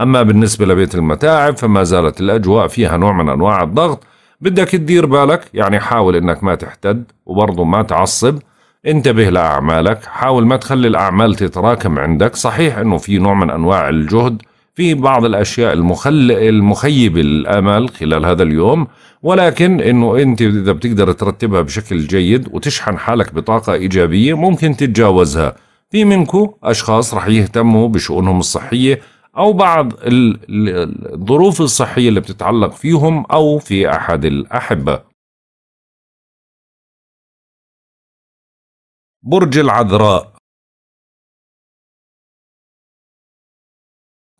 أما بالنسبة لبيت المتاعب فما زالت الأجواء فيها نوع من أنواع الضغط بدك تدير بالك يعني حاول إنك ما تحتد وبرضه ما تعصب انتبه لأعمالك حاول ما تخلي الأعمال تتراكم عندك صحيح أنه في نوع من أنواع الجهد في بعض الأشياء المخل... المخيبة للأمل خلال هذا اليوم ولكن أنه أنت إذا بتقدر ترتبها بشكل جيد وتشحن حالك بطاقة إيجابية ممكن تتجاوزها في منكم أشخاص رح يهتموا بشؤونهم الصحية أو بعض الظروف الصحية اللي بتتعلق فيهم أو في أحد الأحبة برج العذراء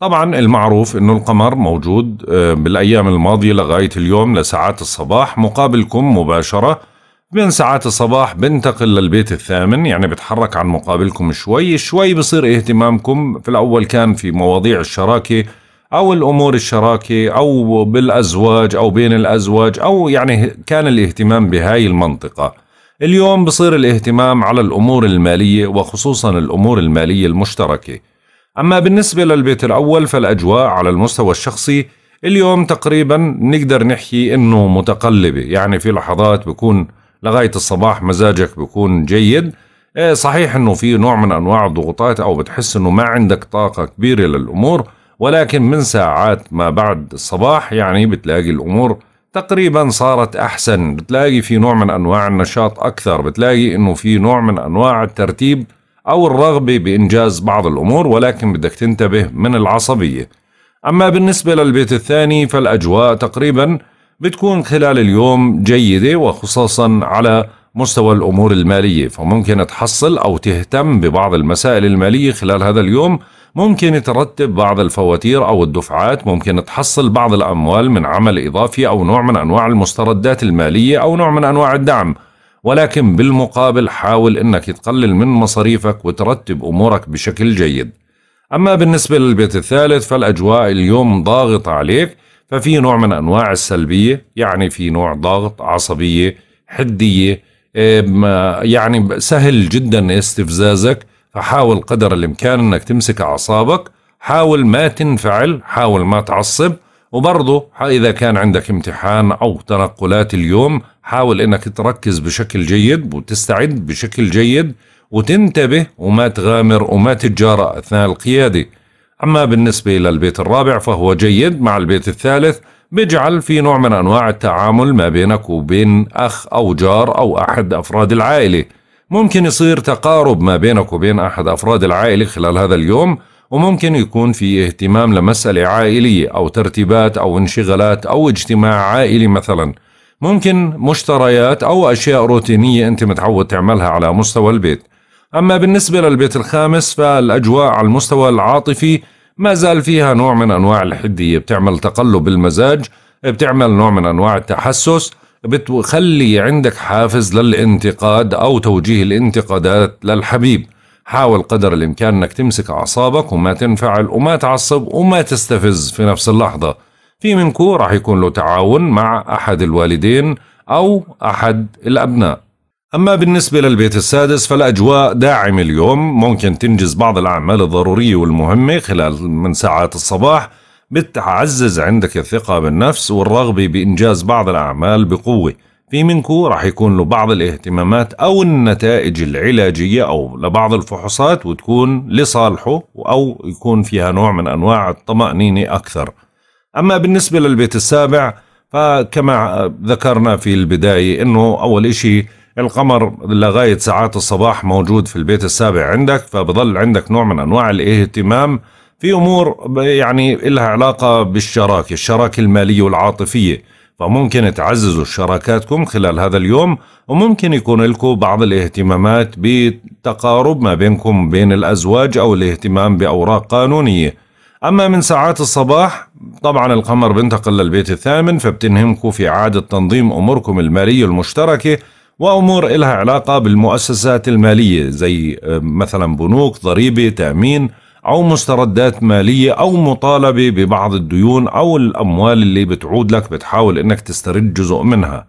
طبعا المعروف انه القمر موجود آه، بالايام الماضيه لغايه اليوم لساعات الصباح مقابلكم مباشره من ساعات الصباح بنتقل للبيت الثامن يعني بتحرك عن مقابلكم شوي شوي بصير اهتمامكم في الأول كان في مواضيع الشراكة أو الأمور الشراكة أو بالأزواج أو بين الأزواج أو يعني كان الاهتمام بهاي المنطقة اليوم بصير الاهتمام على الأمور المالية وخصوصا الأمور المالية المشتركة أما بالنسبة للبيت الأول فالأجواء على المستوى الشخصي اليوم تقريبا نقدر نحكي إنه متقلبة يعني في لحظات بكون لغايه الصباح مزاجك بيكون جيد إيه، صحيح انه في نوع من انواع الضغوطات او بتحس انه ما عندك طاقه كبيره للامور ولكن من ساعات ما بعد الصباح يعني بتلاقي الامور تقريبا صارت احسن بتلاقي في نوع من انواع النشاط اكثر بتلاقي انه في نوع من انواع الترتيب او الرغبه بانجاز بعض الامور ولكن بدك تنتبه من العصبيه اما بالنسبه للبيت الثاني فالاجواء تقريبا بتكون خلال اليوم جيدة وخصوصا على مستوى الأمور المالية فممكن تحصل أو تهتم ببعض المسائل المالية خلال هذا اليوم ممكن ترتب بعض الفواتير أو الدفعات ممكن تحصل بعض الأموال من عمل إضافي أو نوع من أنواع المستردات المالية أو نوع من أنواع الدعم ولكن بالمقابل حاول أنك تقلل من مصاريفك وترتب أمورك بشكل جيد أما بالنسبة للبيت الثالث فالأجواء اليوم ضاغطة عليك ففي نوع من انواع السلبيه يعني في نوع ضغط عصبيه حديه آه، يعني سهل جدا استفزازك فحاول قدر الامكان انك تمسك اعصابك حاول ما تنفعل حاول ما تعصب وبرضه إذا كان عندك امتحان أو تنقلات اليوم حاول أنك تركز بشكل جيد وتستعد بشكل جيد وتنتبه وما تغامر وما تتجارى أثناء القيادة أما بالنسبة للبيت الرابع فهو جيد مع البيت الثالث بجعل في نوع من أنواع التعامل ما بينك وبين أخ أو جار أو أحد أفراد العائلة ممكن يصير تقارب ما بينك وبين أحد أفراد العائلة خلال هذا اليوم وممكن يكون في اهتمام لمسألة عائلية أو ترتيبات أو انشغالات أو اجتماع عائلي مثلا ممكن مشتريات أو أشياء روتينية أنت متعود تعملها على مستوى البيت أما بالنسبة للبيت الخامس فالأجواء على المستوى العاطفي ما زال فيها نوع من أنواع الحدية بتعمل تقلب المزاج بتعمل نوع من أنواع التحسس بتخلي عندك حافز للانتقاد أو توجيه الانتقادات للحبيب حاول قدر الإمكان أنك تمسك أعصابك وما تنفعل وما تعصب وما تستفز في نفس اللحظة في منكو راح يكون له تعاون مع أحد الوالدين أو أحد الأبناء أما بالنسبة للبيت السادس فالأجواء داعمة اليوم ممكن تنجز بعض الأعمال الضرورية والمهمة خلال من ساعات الصباح بتعزز عندك الثقة بالنفس والرغبة بإنجاز بعض الأعمال بقوة في منكو راح يكون له بعض الاهتمامات أو النتائج العلاجية أو لبعض الفحوصات وتكون لصالحه أو يكون فيها نوع من أنواع الطمأنينة أكثر أما بالنسبة للبيت السابع فكما ذكرنا في البداية أنه أول إشي القمر لغاية ساعات الصباح موجود في البيت السابع عندك فبضل عندك نوع من أنواع الاهتمام في أمور يعني إلها علاقة بالشراكة الشراكة المالية والعاطفية فممكن تعززوا شراكاتكم خلال هذا اليوم وممكن يكون لكم بعض الاهتمامات بتقارب ما بينكم بين الأزواج أو الاهتمام بأوراق قانونية أما من ساعات الصباح طبعا القمر بنتقل للبيت الثامن فبتنهمكم في إعادة تنظيم أموركم المالية المشتركة وأمور إلها علاقة بالمؤسسات المالية زي آه، مثلا بنوك ضريبة تأمين أو مستردات مالية أو مطالبة ببعض الديون أو الأموال اللي بتعود لك بتحاول إنك تسترد جزء منها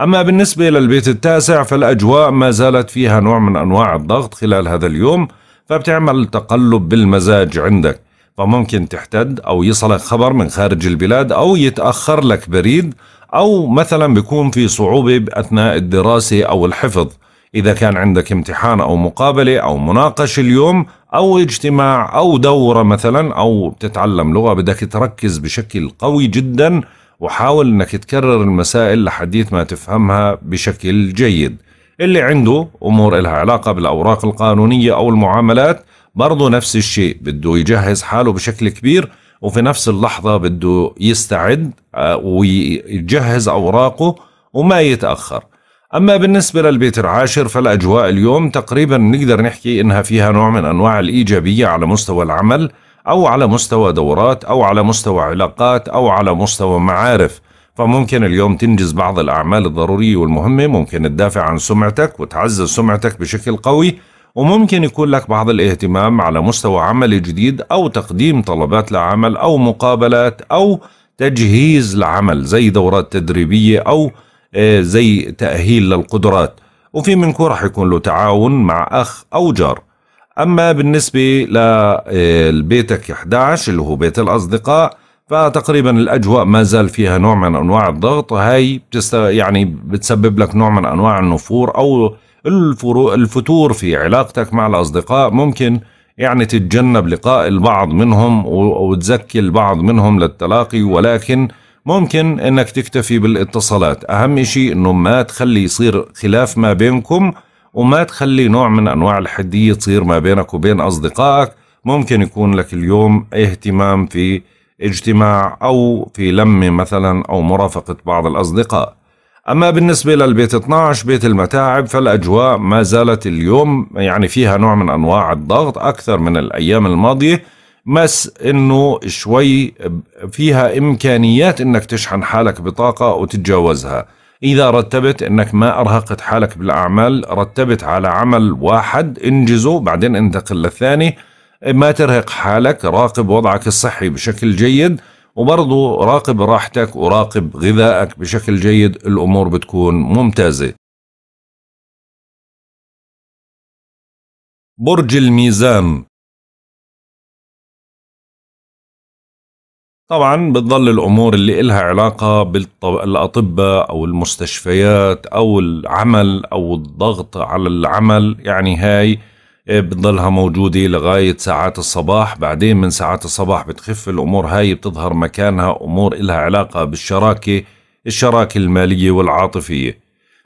أما بالنسبة للبيت التاسع فالأجواء ما زالت فيها نوع من أنواع الضغط خلال هذا اليوم فبتعمل تقلب بالمزاج عندك فممكن تحتد أو يصلك خبر من خارج البلاد أو يتأخر لك بريد أو مثلا بيكون في صعوبة أثناء الدراسة أو الحفظ إذا كان عندك امتحان أو مقابلة أو مناقشة اليوم أو اجتماع أو دورة مثلا أو بتتعلم لغة بدك تركز بشكل قوي جدا وحاول أنك تكرر المسائل لحديث ما تفهمها بشكل جيد اللي عنده أمور إلها علاقة بالأوراق القانونية أو المعاملات برضه نفس الشيء بده يجهز حاله بشكل كبير وفي نفس اللحظة بده يستعد آه، ويجهز أوراقه وما يتأخر أما بالنسبة للبيت العاشر فالأجواء اليوم تقريبا نقدر نحكي إنها فيها نوع من أنواع الإيجابية على مستوى العمل أو على مستوى دورات أو على مستوى علاقات أو على مستوى معارف فممكن اليوم تنجز بعض الأعمال الضرورية والمهمة ممكن تدافع عن سمعتك وتعزز سمعتك بشكل قوي وممكن يكون لك بعض الاهتمام على مستوى عمل جديد أو تقديم طلبات لعمل أو مقابلات أو تجهيز لعمل زي دورات تدريبية أو آه، زي تأهيل للقدرات وفي منكم راح يكون له تعاون مع أخ أو جار أما بالنسبة آه، لبيتك 11 اللي هو بيت الأصدقاء فتقريبا الأجواء ما زال فيها نوع من أنواع الضغط هاي يعني بتسبب لك نوع من أنواع النفور أو الفتور في علاقتك مع الأصدقاء ممكن يعني تتجنب لقاء البعض منهم وتزكي البعض منهم للتلاقي ولكن ممكن انك تكتفي بالاتصالات اهم شيء انه ما تخلي يصير خلاف ما بينكم وما تخلي نوع من انواع الحدية تصير ما بينك وبين اصدقائك ممكن يكون لك اليوم اهتمام في اجتماع او في لمة مثلا او مرافقة بعض الاصدقاء أما بالنسبة للبيت 12 بيت المتاعب فالأجواء ما زالت اليوم يعني فيها نوع من أنواع الضغط أكثر من الأيام الماضية بس انه شوي فيها امكانيات انك تشحن حالك بطاقه وتتجاوزها اذا رتبت انك ما ارهقت حالك بالاعمال رتبت على عمل واحد انجزه بعدين انتقل للثاني ما ترهق حالك راقب وضعك الصحي بشكل جيد وبرضه راقب راحتك وراقب غذائك بشكل جيد الأمور بتكون ممتازة برج الميزان طبعا بتضل الامور اللي إلها علاقه بالاطباء او المستشفيات او العمل او الضغط على العمل يعني هاي إيه، بتضلها موجودة لغاية ساعات الصباح بعدين من ساعات الصباح بتخف الأمور هاي بتظهر مكانها أمور إلها علاقة بالشراكة الشراكة المالية والعاطفية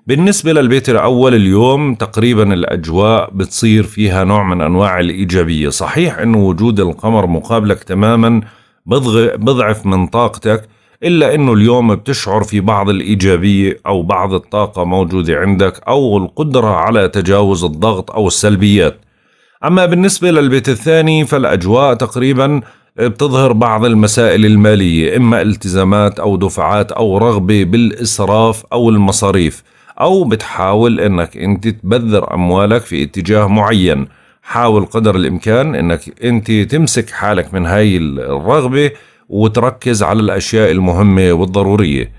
بالنسبة للبيت الأول اليوم تقريبا الأجواء بتصير فيها نوع من أنواع الإيجابية صحيح أنه وجود القمر مقابلك تماما بضعف من طاقتك إلا أنه اليوم بتشعر في بعض الإيجابية أو بعض الطاقة موجودة عندك أو القدرة على تجاوز الضغط أو السلبيات أما بالنسبة للبيت الثاني فالأجواء تقريبا بتظهر بعض المسائل المالية إما التزامات أو دفعات أو رغبة بالإسراف أو المصاريف أو بتحاول إنك أنت تبذر أموالك في اتجاه معين حاول قدر الإمكان إنك أنت تمسك حالك من هاي الرغبة وتركز على الأشياء المهمة والضرورية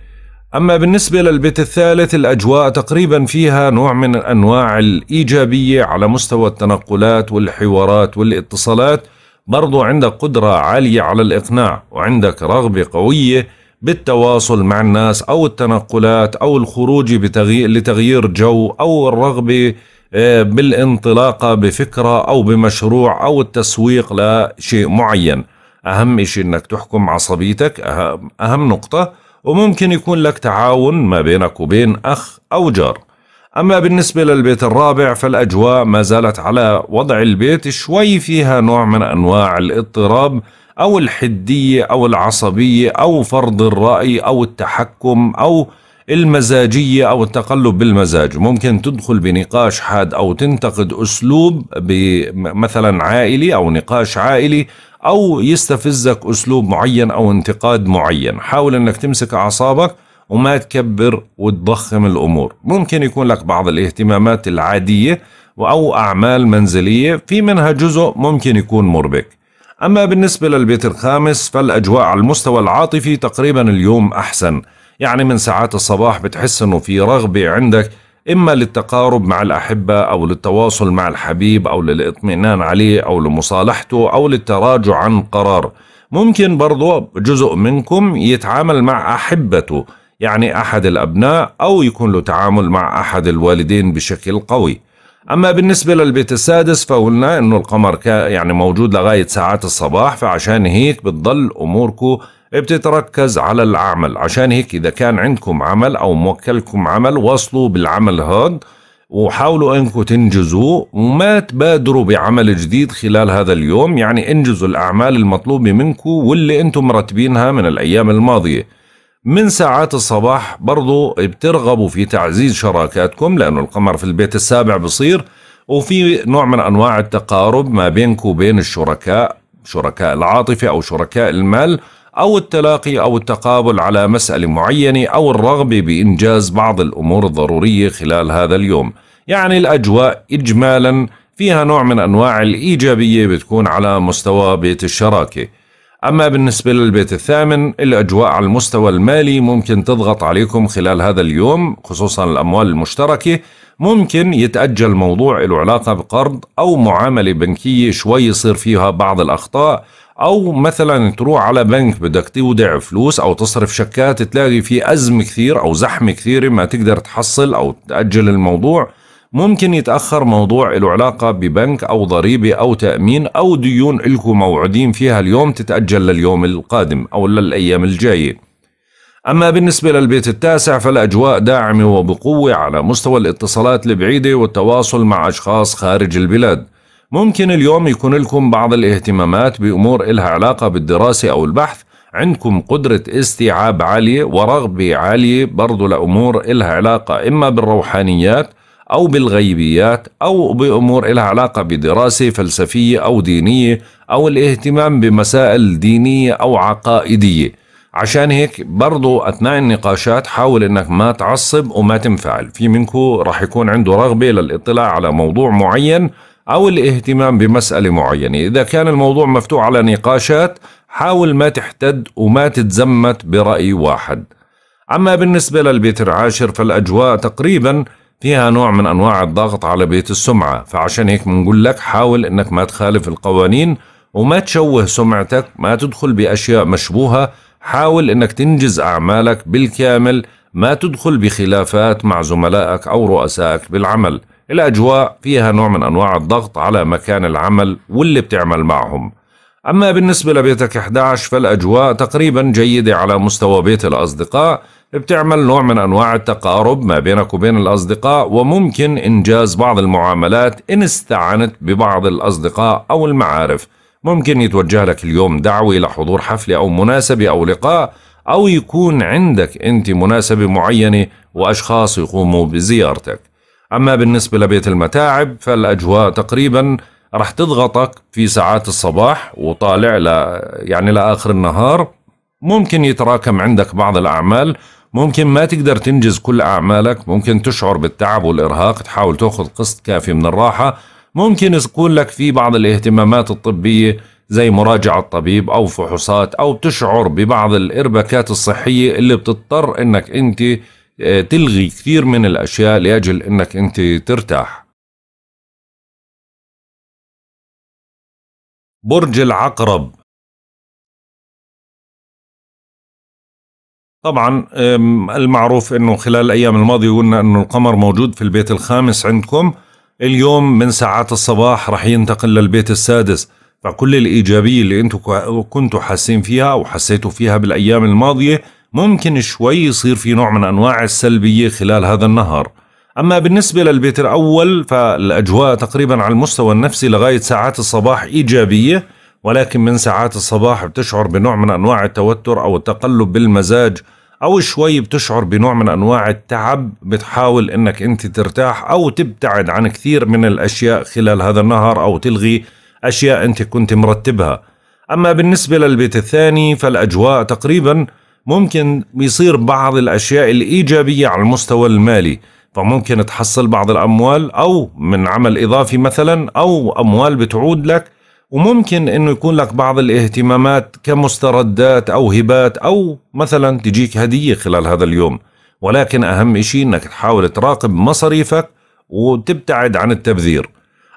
أما بالنسبة للبيت الثالث الأجواء تقريبا فيها نوع من أنواع الإيجابية على مستوى التنقلات والحوارات والاتصالات برضو عندك قدرة عالية على الإقناع وعندك رغبة قوية بالتواصل مع الناس أو التنقلات أو الخروج بتغيير لتغيير جو أو الرغبة آه، بالانطلاقة بفكرة أو بمشروع أو التسويق لشيء معين أهم شيء أنك تحكم عصبيتك أهم, أهم نقطة وممكن يكون لك تعاون ما بينك وبين أخ أو جار أما بالنسبة للبيت الرابع فالأجواء ما زالت على وضع البيت شوي فيها نوع من أنواع الاضطراب أو الحدية أو العصبية أو فرض الرأي أو التحكم أو المزاجية أو التقلب بالمزاج ممكن تدخل بنقاش حاد أو تنتقد أسلوب مثلا عائلي أو نقاش عائلي او يستفزك اسلوب معين او انتقاد معين حاول انك تمسك اعصابك وما تكبر وتضخم الامور ممكن يكون لك بعض الاهتمامات العاديه او اعمال منزليه في منها جزء ممكن يكون مربك اما بالنسبه للبيت الخامس فالاجواء على المستوى العاطفي تقريبا اليوم احسن يعني من ساعات الصباح بتحس انه في رغبه عندك إما للتقارب مع الأحبة أو للتواصل مع الحبيب أو للإطمئنان عليه أو لمصالحته أو للتراجع عن قرار ممكن برضو جزء منكم يتعامل مع أحبته يعني أحد الأبناء أو يكون له تعامل مع أحد الوالدين بشكل قوي أما بالنسبة للبيت السادس فقلنا أنه القمر يعني موجود لغاية ساعات الصباح فعشان هيك بتضل أموركم بتتركز على العمل عشان هيك إذا كان عندكم عمل أو موكلكم عمل وصلوا بالعمل هاد وحاولوا انكم تنجزوا وما تبادروا بعمل جديد خلال هذا اليوم يعني انجزوا الاعمال المطلوبة منكم واللي انتم مرتبينها من الايام الماضية من ساعات الصباح برضو بترغبوا في تعزيز شراكاتكم لانه القمر في البيت السابع بصير وفي نوع من انواع التقارب ما بينكم وبين الشركاء شركاء العاطفة او شركاء المال أو التلاقي أو التقابل على مسألة معينة أو الرغبة بإنجاز بعض الأمور الضرورية خلال هذا اليوم يعني الأجواء إجمالا فيها نوع من أنواع الإيجابية بتكون على مستوى بيت الشراكة أما بالنسبة للبيت الثامن الأجواء على المستوى المالي ممكن تضغط عليكم خلال هذا اليوم خصوصا الأموال المشتركة ممكن يتأجل موضوع له علاقة بقرض أو معاملة بنكية شوي يصير فيها بعض الأخطاء او مثلا تروح على بنك بدك تودع فلوس او تصرف شكات تلاقي في ازمه كثير او زحمه كثيره ما تقدر تحصل او تاجل الموضوع ممكن يتأخر موضوع له علاقة ببنك أو ضريبة أو تأمين أو ديون لكم موعودين فيها اليوم تتأجل لليوم القادم أو للأيام الجاية أما بالنسبة للبيت التاسع فالأجواء داعمة وبقوة على مستوى الاتصالات البعيدة والتواصل مع أشخاص خارج البلاد ممكن اليوم يكون لكم بعض الاهتمامات بأمور إلها علاقة بالدراسة أو البحث عندكم قدرة استيعاب عالية ورغبة عالية برضو لأمور إلها علاقة إما بالروحانيات أو بالغيبيات أو بأمور إلها علاقة بدراسة فلسفية أو دينية أو الاهتمام بمسائل دينية أو عقائدية عشان هيك برضو أثناء النقاشات حاول أنك ما تعصب وما تنفعل في منكم راح يكون عنده رغبة للاطلاع على موضوع معين أو الاهتمام بمسألة معينة إذا كان الموضوع مفتوح على نقاشات حاول ما تحتد وما تتزمت برأي واحد أما بالنسبة للبيت العاشر فالأجواء تقريبا فيها نوع من أنواع الضغط على بيت السمعة فعشان هيك بنقول لك حاول أنك ما تخالف القوانين وما تشوه سمعتك ما تدخل بأشياء مشبوهة حاول أنك تنجز أعمالك بالكامل ما تدخل بخلافات مع زملائك أو رؤسائك بالعمل الأجواء فيها نوع من أنواع الضغط على مكان العمل واللي بتعمل معهم أما بالنسبة لبيتك 11 فالأجواء تقريبا جيدة على مستوى بيت الأصدقاء بتعمل نوع من أنواع التقارب ما بينك وبين الأصدقاء وممكن إنجاز بعض المعاملات إن استعنت ببعض الأصدقاء أو المعارف ممكن يتوجه لك اليوم دعوة لحضور حفلة أو مناسبة أو لقاء أو يكون عندك أنت مناسبة معينة وأشخاص يقوموا بزيارتك أما بالنسبة لبيت المتاعب فالأجواء تقريبا راح تضغطك في ساعات الصباح وطالع ل يعني لآخر النهار ممكن يتراكم عندك بعض الأعمال ممكن ما تقدر تنجز كل أعمالك ممكن تشعر بالتعب والإرهاق تحاول تأخذ قسط كافي من الراحة ممكن يكون لك في بعض الاهتمامات الطبية زي مراجعة طبيب أو فحوصات أو تشعر ببعض الإربكات الصحية اللي بتضطر إنك أنت آه، تلغي كثير من الأشياء لأجل أنك أنت ترتاح برج العقرب طبعا المعروف انه خلال الايام الماضيه قلنا انه القمر موجود في البيت الخامس عندكم اليوم من ساعات الصباح رح ينتقل للبيت السادس فكل الايجابيه اللي انتم كنتوا حاسين فيها او حسيتوا فيها بالايام الماضيه ممكن شوي يصير في نوع من أنواع السلبية خلال هذا النهار أما بالنسبة للبيت الأول فالأجواء تقريبا على المستوى النفسي لغاية ساعات الصباح إيجابية ولكن من ساعات الصباح بتشعر بنوع من أنواع التوتر أو التقلب بالمزاج أو شوي بتشعر بنوع من أنواع التعب بتحاول أنك أنت ترتاح أو تبتعد عن كثير من الأشياء خلال هذا النهار أو تلغي أشياء أنت كنت مرتبها أما بالنسبة للبيت الثاني فالأجواء تقريباً ممكن يصير بعض الأشياء الإيجابية على المستوى المالي فممكن تحصل بعض الأموال أو من عمل إضافي مثلا أو أموال بتعود لك وممكن انه يكون لك بعض الاهتمامات كمستردات او هبات او مثلا تجيك هديه خلال هذا اليوم ولكن اهم شيء انك تحاول تراقب مصاريفك وتبتعد عن التبذير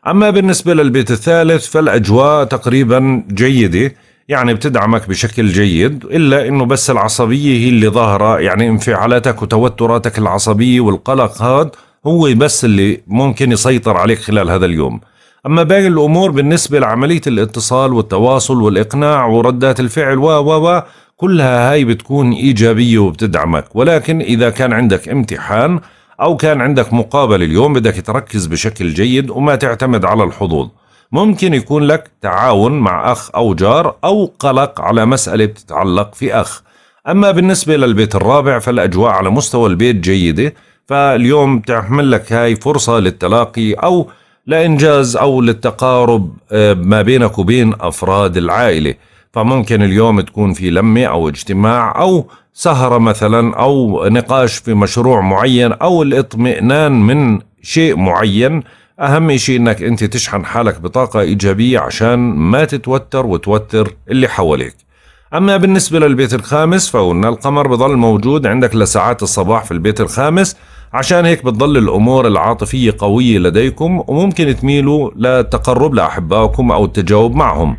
اما بالنسبه للبيت الثالث فالاجواء تقريبا جيده يعني بتدعمك بشكل جيد الا انه بس العصبيه هي اللي ظاهره يعني انفعالاتك وتوتراتك العصبيه والقلق هاد هو بس اللي ممكن يسيطر عليك خلال هذا اليوم اما باقي الامور بالنسبه لعمليه الاتصال والتواصل والاقناع وردات الفعل و و و كلها هاي بتكون ايجابيه وبتدعمك ولكن اذا كان عندك امتحان او كان عندك مقابله اليوم بدك تركز بشكل جيد وما تعتمد على الحظوظ ممكن يكون لك تعاون مع أخ أو جار أو قلق على مسألة بتتعلق في أخ أما بالنسبة للبيت الرابع فالأجواء على مستوى البيت جيدة فاليوم تحمل لك هاي فرصة للتلاقي أو لإنجاز أو للتقارب آه، ما بينك وبين أفراد العائلة فممكن اليوم تكون في لمة أو اجتماع أو سهرة مثلا أو نقاش في مشروع معين أو الاطمئنان من شيء معين أهم شيء إنك أنت تشحن حالك بطاقة إيجابية عشان ما تتوتر وتوتر اللي حواليك أما بالنسبة للبيت الخامس فقلنا القمر بضل موجود عندك لساعات الصباح في البيت الخامس عشان هيك بتضل الأمور العاطفية قوية لديكم وممكن تميلوا للتقرب لأحبائكم أو التجاوب معهم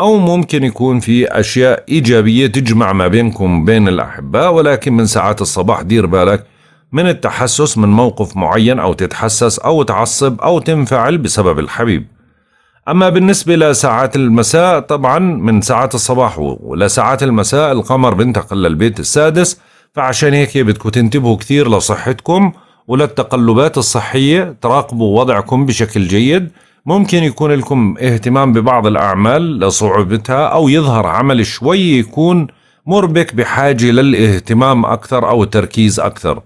أو ممكن يكون في أشياء إيجابية تجمع ما بينكم وبين الأحباء ولكن من ساعات الصباح دير بالك من التحسس من موقف معين أو تتحسس أو تعصب أو تنفعل بسبب الحبيب أما بالنسبة لساعات المساء طبعا من ساعات الصباح ولساعات المساء القمر بنتقل للبيت السادس فعشان هيك بدكم تنتبهوا كثير لصحتكم وللتقلبات الصحية تراقبوا وضعكم بشكل جيد ممكن يكون لكم اهتمام ببعض الأعمال لصعوبتها أو يظهر عمل شوي يكون مربك بحاجة للاهتمام أكثر أو التركيز أكثر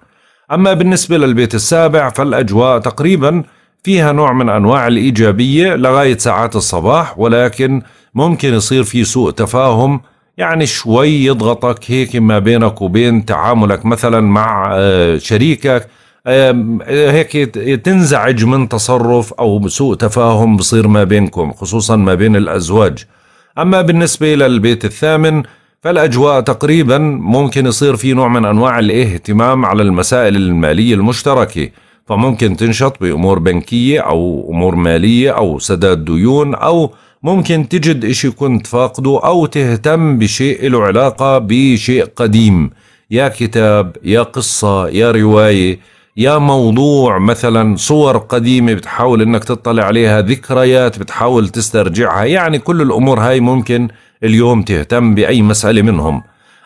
أما بالنسبة للبيت السابع فالأجواء تقريبا فيها نوع من أنواع الإيجابية لغاية ساعات الصباح ولكن ممكن يصير في سوء تفاهم يعني شوي يضغطك هيك ما بينك وبين تعاملك مثلا مع آه، شريكك هيك تنزعج من تصرف أو سوء تفاهم بصير ما بينكم خصوصا ما بين الأزواج أما بالنسبة للبيت الثامن فالاجواء تقريبا ممكن يصير في نوع من انواع الاهتمام على المسائل الماليه المشتركه فممكن تنشط بامور بنكيه او امور ماليه او سداد ديون او ممكن تجد إشي كنت فاقده أو تهتم بشيء له علاقة بشيء قديم يا كتاب يا قصة يا رواية يا موضوع مثلا صور قديمة بتحاول انك تطلع عليها ذكريات بتحاول تسترجعها يعني كل الامور هاي ممكن اليوم تهتم بأي مسألة منهم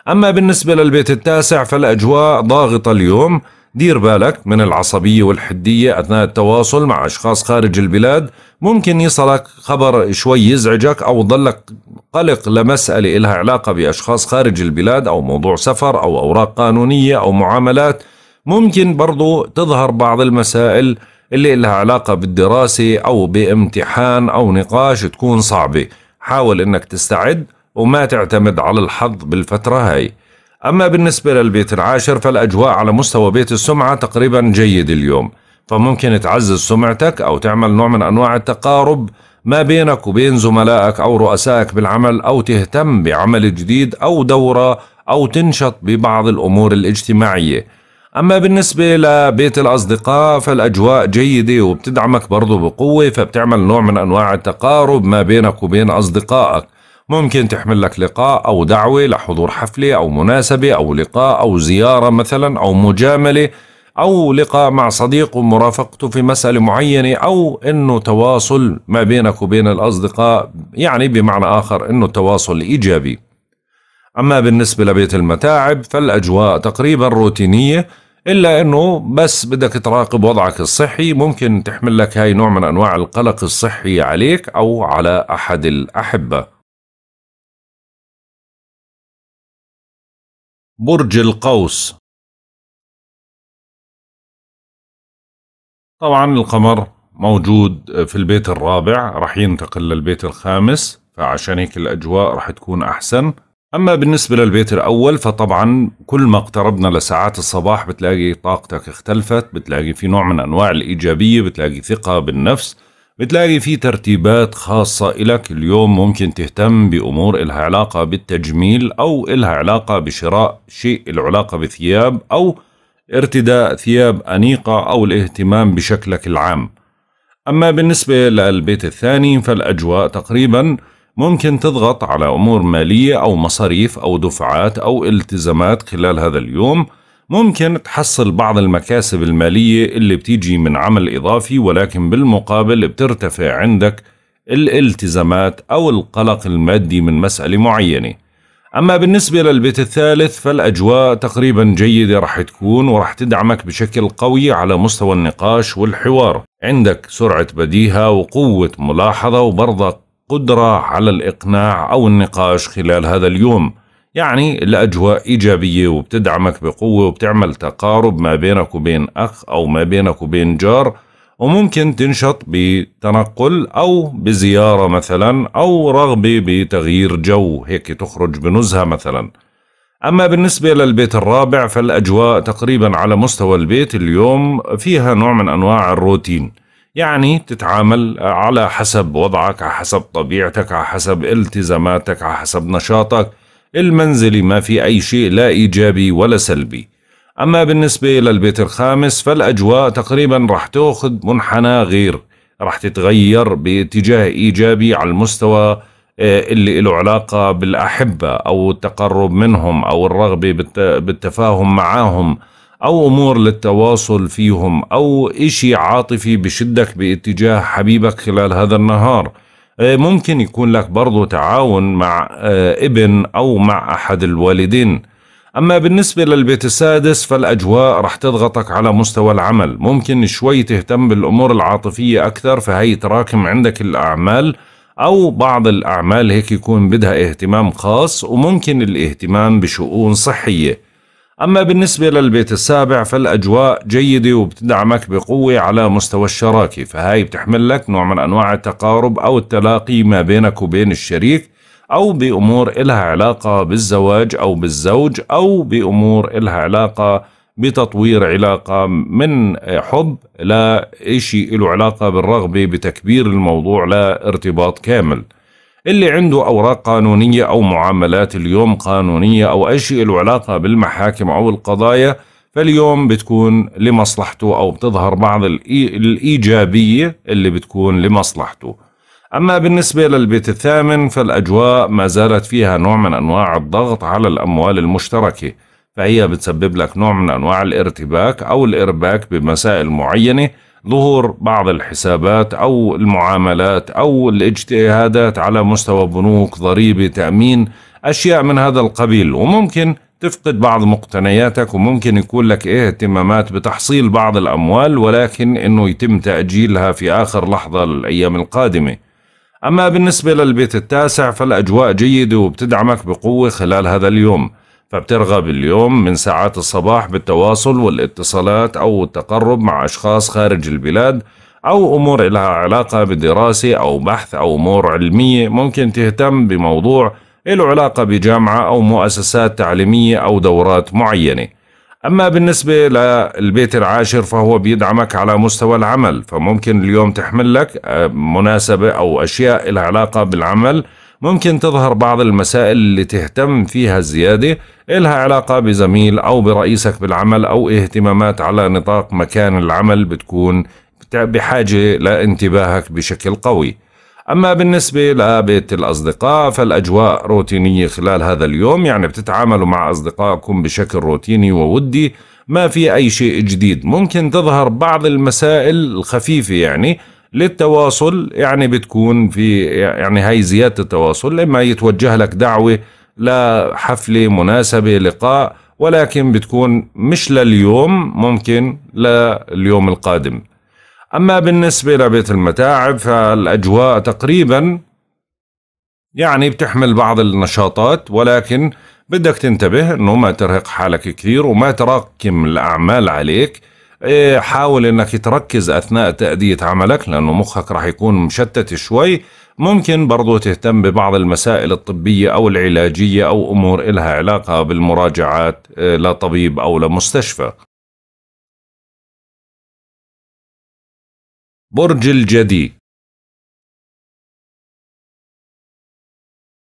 أما بالنسبة للبيت التاسع فالأجواء ضاغطة اليوم دير بالك من العصبية والحدية أثناء التواصل مع أشخاص خارج البلاد ممكن يصلك خبر شوي يزعجك أو ضلك قلق لمسألة إلها علاقة بأشخاص خارج البلاد أو موضوع سفر أو أوراق قانونية أو معاملات ممكن برضو تظهر بعض المسائل اللي إلها علاقة بالدراسة أو بامتحان أو نقاش تكون صعبة حاول انك تستعد وما تعتمد على الحظ بالفترة هاي أما بالنسبة للبيت العاشر فالأجواء على مستوى بيت السمعة تقريبا جيد اليوم فممكن تعزز سمعتك أو تعمل نوع من أنواع التقارب ما بينك وبين زملائك أو رؤسائك بالعمل أو تهتم بعمل جديد أو دورة أو تنشط ببعض الأمور الاجتماعية أما بالنسبة لبيت الأصدقاء فالأجواء جيدة وبتدعمك برضو بقوة فبتعمل نوع من أنواع التقارب ما بينك وبين أصدقائك ممكن تحمل لك لقاء أو دعوة لحضور حفلة أو مناسبة أو لقاء أو زيارة مثلا أو مجاملة أو لقاء مع صديق ومرافقته في مسألة معينة أو أنه تواصل ما بينك وبين الأصدقاء يعني بمعنى آخر أنه تواصل إيجابي أما بالنسبة لبيت المتاعب فالأجواء تقريبا روتينية إلا أنه بس بدك تراقب وضعك الصحي ممكن تحمل لك هاي نوع من أنواع القلق الصحي عليك أو على أحد الأحبة برج القوس طبعا القمر موجود في البيت الرابع رح ينتقل للبيت الخامس فعشان هيك الأجواء رح تكون أحسن أما بالنسبة للبيت الأول فطبعا كل ما اقتربنا لساعات الصباح بتلاقي طاقتك اختلفت بتلاقي في نوع من أنواع الإيجابية بتلاقي ثقة بالنفس بتلاقي في ترتيبات خاصة إلك اليوم ممكن تهتم بأمور إلها علاقة بالتجميل أو إلها علاقة بشراء شيء العلاقة بثياب أو ارتداء ثياب أنيقة أو الاهتمام بشكلك العام أما بالنسبة للبيت الثاني فالأجواء تقريباً ممكن تضغط على أمور مالية أو مصاريف أو دفعات أو التزامات خلال هذا اليوم ممكن تحصل بعض المكاسب المالية اللي بتيجي من عمل إضافي ولكن بالمقابل بترتفع عندك الالتزامات أو القلق المادي من مسألة معينة أما بالنسبة للبيت الثالث فالأجواء تقريبا جيدة رح تكون ورح تدعمك بشكل قوي على مستوى النقاش والحوار عندك سرعة بديهة وقوة ملاحظة وبرضك قدرة على الإقناع أو النقاش خلال هذا اليوم يعني الأجواء إيجابية وبتدعمك بقوة وبتعمل تقارب ما بينك وبين أخ أو ما بينك وبين جار وممكن تنشط بتنقل أو بزيارة مثلا أو رغبة بتغيير جو هيك تخرج بنزهة مثلا أما بالنسبة للبيت الرابع فالأجواء تقريبا على مستوى البيت اليوم فيها نوع من أنواع الروتين يعني تتعامل على حسب وضعك على حسب طبيعتك على حسب التزاماتك على حسب نشاطك المنزلي ما في أي شيء لا إيجابي ولا سلبي أما بالنسبة للبيت الخامس فالأجواء تقريبا رح تأخذ منحنى غير رح تتغير باتجاه إيجابي على المستوى آه، اللي له علاقة بالأحبة أو التقرب منهم أو الرغبة بالتفاهم معهم أو أمور للتواصل فيهم أو إشي عاطفي بشدك باتجاه حبيبك خلال هذا النهار آه، ممكن يكون لك برضو تعاون مع آه، ابن أو مع أحد الوالدين أما بالنسبة للبيت السادس فالأجواء رح تضغطك على مستوى العمل ممكن شوي تهتم بالأمور العاطفية أكثر فهي تراكم عندك الأعمال أو بعض الأعمال هيك يكون بدها اهتمام خاص وممكن الاهتمام بشؤون صحية أما بالنسبة للبيت السابع فالأجواء جيدة وبتدعمك بقوة على مستوى الشراكة فهاي بتحمل لك نوع من أنواع التقارب أو التلاقي ما بينك وبين الشريك أو بأمور إلها علاقة بالزواج أو بالزوج أو بأمور إلها علاقة بتطوير علاقة من حب لإشي له علاقة بالرغبة بتكبير الموضوع لارتباط كامل اللي عنده أوراق قانونية أو معاملات اليوم قانونية أو أي شيء له علاقة بالمحاكم أو القضايا فاليوم بتكون لمصلحته أو بتظهر بعض الإيجابية اللي بتكون لمصلحته أما بالنسبة للبيت الثامن فالأجواء ما زالت فيها نوع من أنواع الضغط على الأموال المشتركة فهي بتسبب لك نوع من أنواع الارتباك أو الإرباك بمسائل معينة ظهور بعض الحسابات أو المعاملات أو الاجتهادات على مستوى بنوك ضريبة تأمين أشياء من هذا القبيل وممكن تفقد بعض مقتنياتك وممكن يكون لك إيه اهتمامات بتحصيل بعض الأموال ولكن أنه يتم تأجيلها في آخر لحظة الأيام القادمة أما بالنسبة للبيت التاسع فالأجواء جيدة وبتدعمك بقوة خلال هذا اليوم فبترغب اليوم من ساعات الصباح بالتواصل والاتصالات أو التقرب مع أشخاص خارج البلاد أو أمور لها علاقة بدراسة أو بحث أو أمور علمية ممكن تهتم بموضوع له علاقة بجامعة أو مؤسسات تعليمية أو دورات معينة أما بالنسبة للبيت العاشر فهو بيدعمك على مستوى العمل فممكن اليوم تحمل لك آه، مناسبة أو أشياء لها علاقة بالعمل ممكن تظهر بعض المسائل اللي تهتم فيها الزيادة إلها علاقة بزميل أو برئيسك بالعمل أو اهتمامات على نطاق مكان العمل بتكون بحاجة لانتباهك بشكل قوي أما بالنسبة لبيت الأصدقاء فالأجواء روتينية خلال هذا اليوم يعني بتتعاملوا مع أصدقائكم بشكل روتيني وودي ما في أي شيء جديد ممكن تظهر بعض المسائل الخفيفة يعني للتواصل يعني بتكون في يعني هاي زيادة التواصل لما يتوجه لك دعوة لحفلة مناسبة لقاء ولكن بتكون مش لليوم ممكن لليوم القادم أما بالنسبة لبيت المتاعب فالأجواء تقريبا يعني بتحمل بعض النشاطات ولكن بدك تنتبه أنه ما ترهق حالك كثير وما تراكم الأعمال عليك إيه، حاول انك تركز اثناء تأدية عملك لانه مخك راح يكون مشتت شوي ممكن برضو تهتم ببعض المسائل الطبية او العلاجية او امور إلها علاقة بالمراجعات إيه، لطبيب او لمستشفى برج الجدي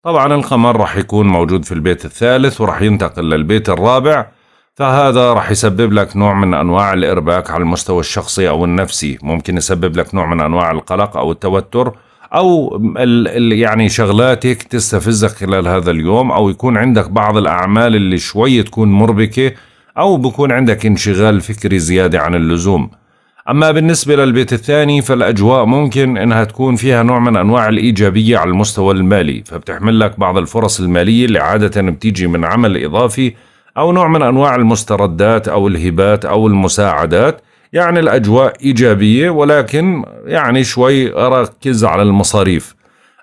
طبعا القمر راح يكون موجود في البيت الثالث وراح ينتقل للبيت الرابع فهذا راح يسبب لك نوع من انواع الارباك على المستوى الشخصي او النفسي ممكن يسبب لك نوع من انواع القلق او التوتر او ال ال يعني شغلاتك تستفزك خلال هذا اليوم او يكون عندك بعض الاعمال اللي شوي تكون مربكه او بكون عندك انشغال فكري زياده عن اللزوم اما بالنسبه للبيت الثاني فالاجواء ممكن انها تكون فيها نوع من انواع الايجابيه على المستوى المالي فبتحمل لك بعض الفرص الماليه اللي عاده بتيجي من عمل اضافي أو نوع من أنواع المستردات أو الهبات أو المساعدات يعني الأجواء إيجابية ولكن يعني شوي أركز على المصاريف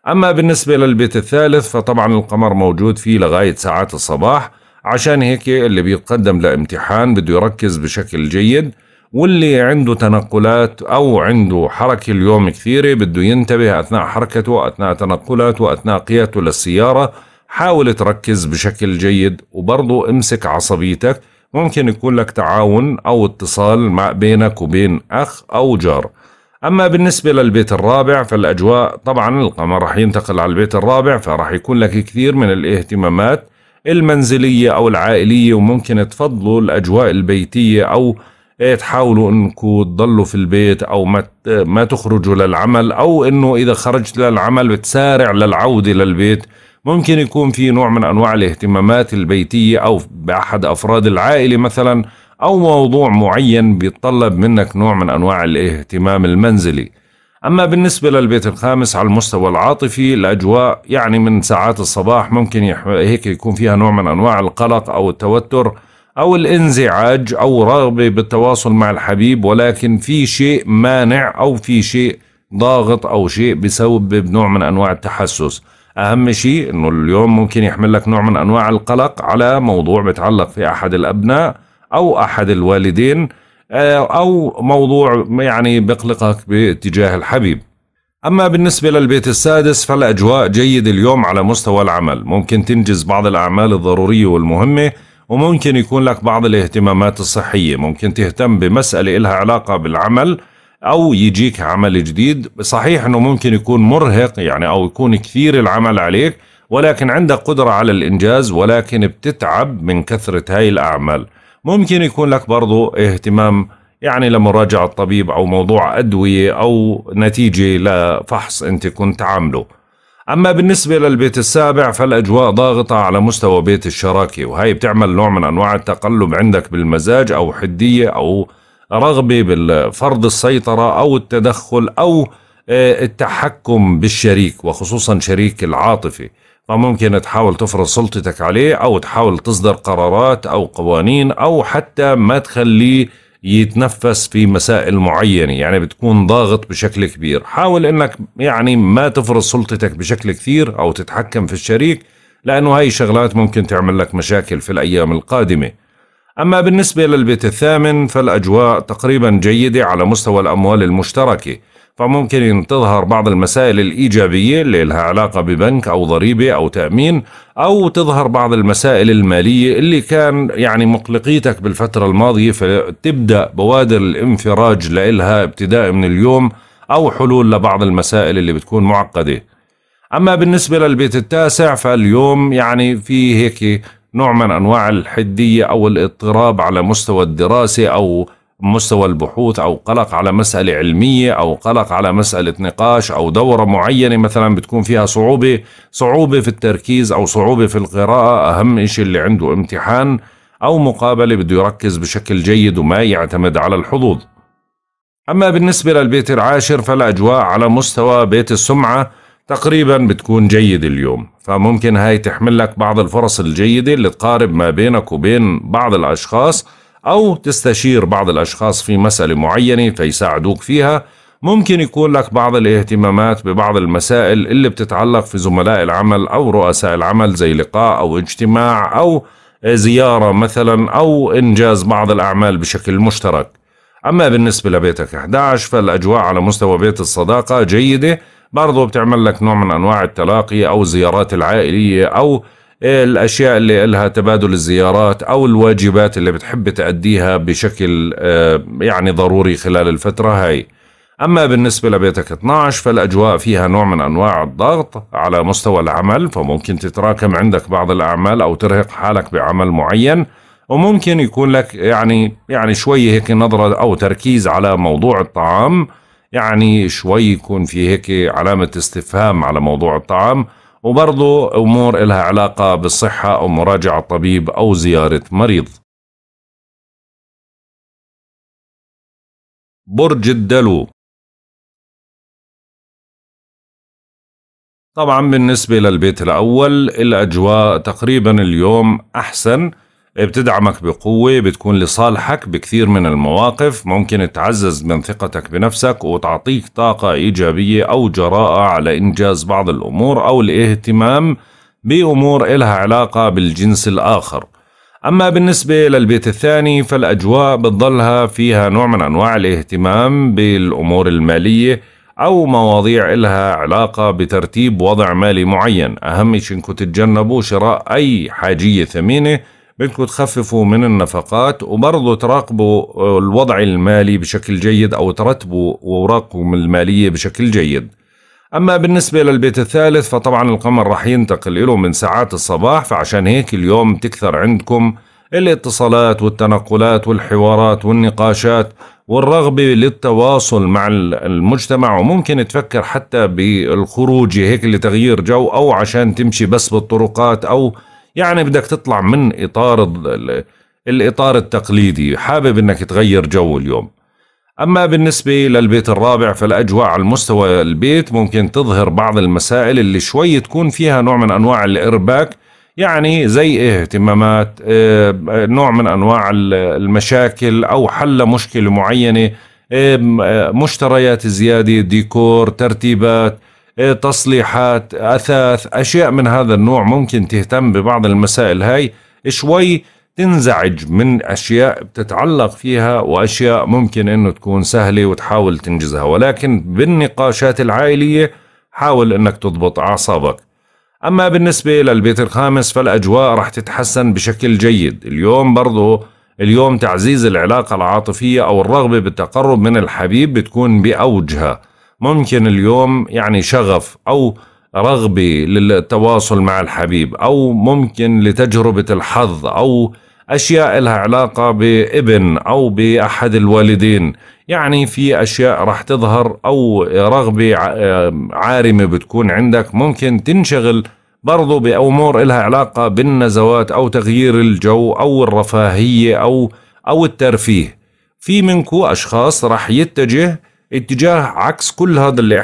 أما بالنسبة للبيت الثالث فطبعا القمر موجود فيه لغاية ساعات الصباح عشان هيك اللي بيتقدم لامتحان بده يركز بشكل جيد واللي عنده تنقلات أو عنده حركة اليوم كثيرة بده ينتبه أثناء حركته أثناء تنقلاته أثناء قيادته للسيارة حاول تركز بشكل جيد وبرضه امسك عصبيتك ممكن يكون لك تعاون أو اتصال مع بينك وبين أخ أو جار أما بالنسبة للبيت الرابع فالأجواء طبعا القمر رح ينتقل على البيت الرابع فرح يكون لك كثير من الاهتمامات المنزلية أو العائلية وممكن تفضلوا الأجواء البيتية أو إيه، تحاولوا انكم تضلوا في البيت او ما ما تخرجوا للعمل او انه اذا خرجت للعمل بتسارع للعوده للبيت ممكن يكون في نوع من أنواع الاهتمامات البيتية أو بأحد أفراد العائلة مثلا أو موضوع معين بيتطلب منك نوع من أنواع الاهتمام المنزلي أما بالنسبة للبيت الخامس على المستوى العاطفي الأجواء يعني من ساعات الصباح ممكن يح... هيك يكون فيها نوع من أنواع القلق أو التوتر أو الانزعاج أو رغبة بالتواصل مع الحبيب ولكن في شيء مانع أو في شيء ضاغط أو شيء بسبب نوع من أنواع التحسس اهم شيء انه اليوم ممكن يحمل لك نوع من انواع القلق على موضوع بتعلق في احد الابناء او احد الوالدين آه، او موضوع يعني بقلقك باتجاه الحبيب أما بالنسبة للبيت السادس فالأجواء جيد اليوم على مستوى العمل ممكن تنجز بعض الأعمال الضرورية والمهمة وممكن يكون لك بعض الاهتمامات الصحية ممكن تهتم بمسألة إلها علاقة بالعمل او يجيك عمل جديد صحيح انه ممكن يكون مرهق يعني او يكون كثير العمل عليك ولكن عندك قدرة على الإنجاز ولكن بتتعب من كثرة هاي الأعمال ممكن يكون لك برضو اهتمام يعني لمراجعة طبيب أو موضوع أدوية أو نتيجة لفحص أنت كنت عامله أما بالنسبة للبيت السابع فالأجواء ضاغطة على مستوى بيت الشراكة وهي بتعمل نوع من أنواع التقلب عندك بالمزاج أو حدية أو رغبه بالفرض السيطره او التدخل او آه، التحكم بالشريك وخصوصا شريك العاطفي فممكن تحاول تفرض سلطتك عليه او تحاول تصدر قرارات او قوانين او حتى ما تخليه يتنفس في مسائل معينة يعني بتكون ضاغط بشكل كبير حاول انك يعني ما تفرض سلطتك بشكل كثير او تتحكم في الشريك لانه هاي شغلات ممكن تعمل لك مشاكل في الايام القادمه أما بالنسبة للبيت الثامن فالأجواء تقريبا جيدة على مستوى الأموال المشتركة فممكن أن تظهر بعض المسائل الإيجابية اللي لها علاقة ببنك أو ضريبة أو تأمين أو تظهر بعض المسائل المالية اللي كان يعني مقلقيتك بالفترة الماضية فتبدأ بوادر الانفراج لإلها ابتداء من اليوم أو حلول لبعض المسائل اللي بتكون معقدة أما بالنسبة للبيت التاسع فاليوم يعني في هيك نوع من أنواع الحدية أو الاضطراب على مستوى الدراسة أو مستوى البحوث أو قلق على مسألة علمية أو قلق على مسألة نقاش أو دورة معينة مثلا بتكون فيها صعوبة صعوبة في التركيز أو صعوبة في القراءة أهم شيء اللي عنده امتحان أو مقابلة بده يركز بشكل جيد وما يعتمد على الحظوظ أما بالنسبة للبيت العاشر فالأجواء على مستوى بيت السمعة تقريبا بتكون جيد اليوم فممكن هاي تحمل لك بعض الفرص الجيدة اللي تقارب ما بينك وبين بعض الأشخاص أو تستشير بعض الأشخاص في مسألة معينة فيساعدوك فيها ممكن يكون لك بعض الاهتمامات ببعض المسائل اللي بتتعلق في زملاء العمل أو رؤساء العمل زي لقاء أو اجتماع أو زيارة مثلا أو إنجاز بعض الأعمال بشكل مشترك أما بالنسبة لبيتك 11 فالأجواء على مستوى بيت الصداقة جيدة برضه بتعمل لك نوع من أنواع التلاقي أو الزيارات العائلية أو الأشياء اللي لها تبادل الزيارات أو الواجبات اللي بتحب تأديها بشكل آه، يعني ضروري خلال الفترة هاي أما بالنسبة لبيتك 12 فالأجواء فيها نوع من أنواع الضغط على مستوى العمل فممكن تتراكم عندك بعض الأعمال أو ترهق حالك بعمل معين وممكن يكون لك يعني يعني شوية هيك نظرة أو تركيز على موضوع الطعام يعني شوي يكون في هيك علامة استفهام على موضوع الطعام وبرضه أمور إلها علاقة بالصحة أو مراجعة طبيب أو زيارة مريض برج الدلو طبعا بالنسبة للبيت الأول الأجواء تقريبا اليوم أحسن بتدعمك بقوة بتكون لصالحك بكثير من المواقف ممكن تعزز من ثقتك بنفسك وتعطيك طاقة إيجابية أو جراءة على إنجاز بعض الأمور أو الاهتمام بأمور إلها علاقة بالجنس الآخر أما بالنسبة للبيت الثاني فالأجواء بتضلها فيها نوع من أنواع الاهتمام بالأمور المالية أو مواضيع إلها علاقة بترتيب وضع مالي معين أهم شيء إنكم تتجنبوا شراء أي حاجية ثمينة بدكم تخففوا من النفقات وبرضه تراقبوا الوضع المالي بشكل جيد أو ترتبوا أوراقكم المالية بشكل جيد أما بالنسبة للبيت الثالث فطبعا القمر راح ينتقل له من ساعات الصباح فعشان هيك اليوم تكثر عندكم الاتصالات والتنقلات والحوارات والنقاشات والرغبة للتواصل مع المجتمع وممكن تفكر حتى بالخروج هيك لتغيير جو أو عشان تمشي بس بالطرقات أو يعني بدك تطلع من اطار الاطار التقليدي حابب انك تغير جو اليوم اما بالنسبه للبيت الرابع فالاجواء على مستوى البيت ممكن تظهر بعض المسائل اللي شوي تكون فيها نوع من انواع الارباك يعني زي إيه؟ اهتمامات آه، نوع من انواع المشاكل او حل مشكله معينه آه، مشتريات زياده ديكور ترتيبات إيه، تصليحات اثاث اشياء من هذا النوع ممكن تهتم ببعض المسائل هاي شوي تنزعج من اشياء بتتعلق فيها واشياء ممكن انه تكون سهله وتحاول تنجزها ولكن بالنقاشات العائليه حاول انك تضبط اعصابك اما بالنسبه للبيت الخامس فالاجواء رح تتحسن بشكل جيد اليوم برضه اليوم تعزيز العلاقه العاطفيه او الرغبه بالتقرب من الحبيب بتكون باوجها ممكن اليوم يعني شغف او رغبه للتواصل مع الحبيب او ممكن لتجربه الحظ او اشياء لها علاقه بابن او باحد الوالدين يعني في اشياء راح تظهر او رغبه عارمه بتكون عندك ممكن تنشغل برضو بامور لها علاقه بالنزوات او تغيير الجو او الرفاهيه او او الترفيه في منكو اشخاص راح يتجه اتجاه عكس كل هذا اللي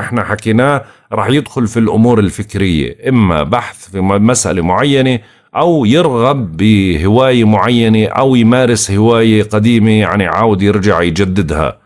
احنا حكيناه رح يدخل في الامور الفكريه اما بحث في مساله معينه او يرغب بهوايه معينه او يمارس هوايه قديمه يعني عاود يرجع يجددها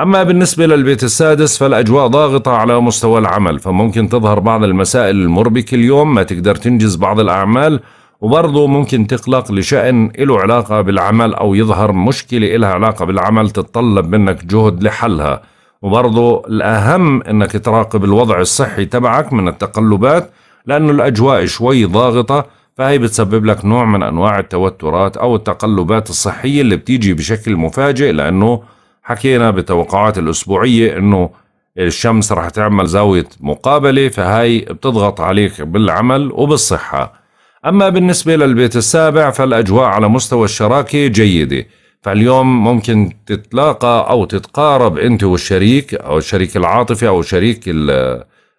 اما بالنسبه للبيت السادس فالاجواء ضاغطه على مستوى العمل فممكن تظهر بعض المسائل المربكه اليوم ما تقدر تنجز بعض الاعمال وبرضه ممكن تقلق لشأن له علاقة بالعمل أو يظهر مشكلة إلها علاقة بالعمل تتطلب منك جهد لحلها وبرضه الأهم أنك تراقب الوضع الصحي تبعك من التقلبات لأنه الأجواء شوي ضاغطة فهي بتسبب لك نوع من أنواع التوترات أو التقلبات الصحية اللي بتيجي بشكل مفاجئ لأنه حكينا بالتوقعات الأسبوعية أنه الشمس رح تعمل زاوية مقابلة فهي بتضغط عليك بالعمل وبالصحة أما بالنسبة للبيت السابع فالأجواء على مستوى الشراكة جيدة فاليوم ممكن تتلاقى أو تتقارب أنت والشريك أو الشريك العاطفي أو شريك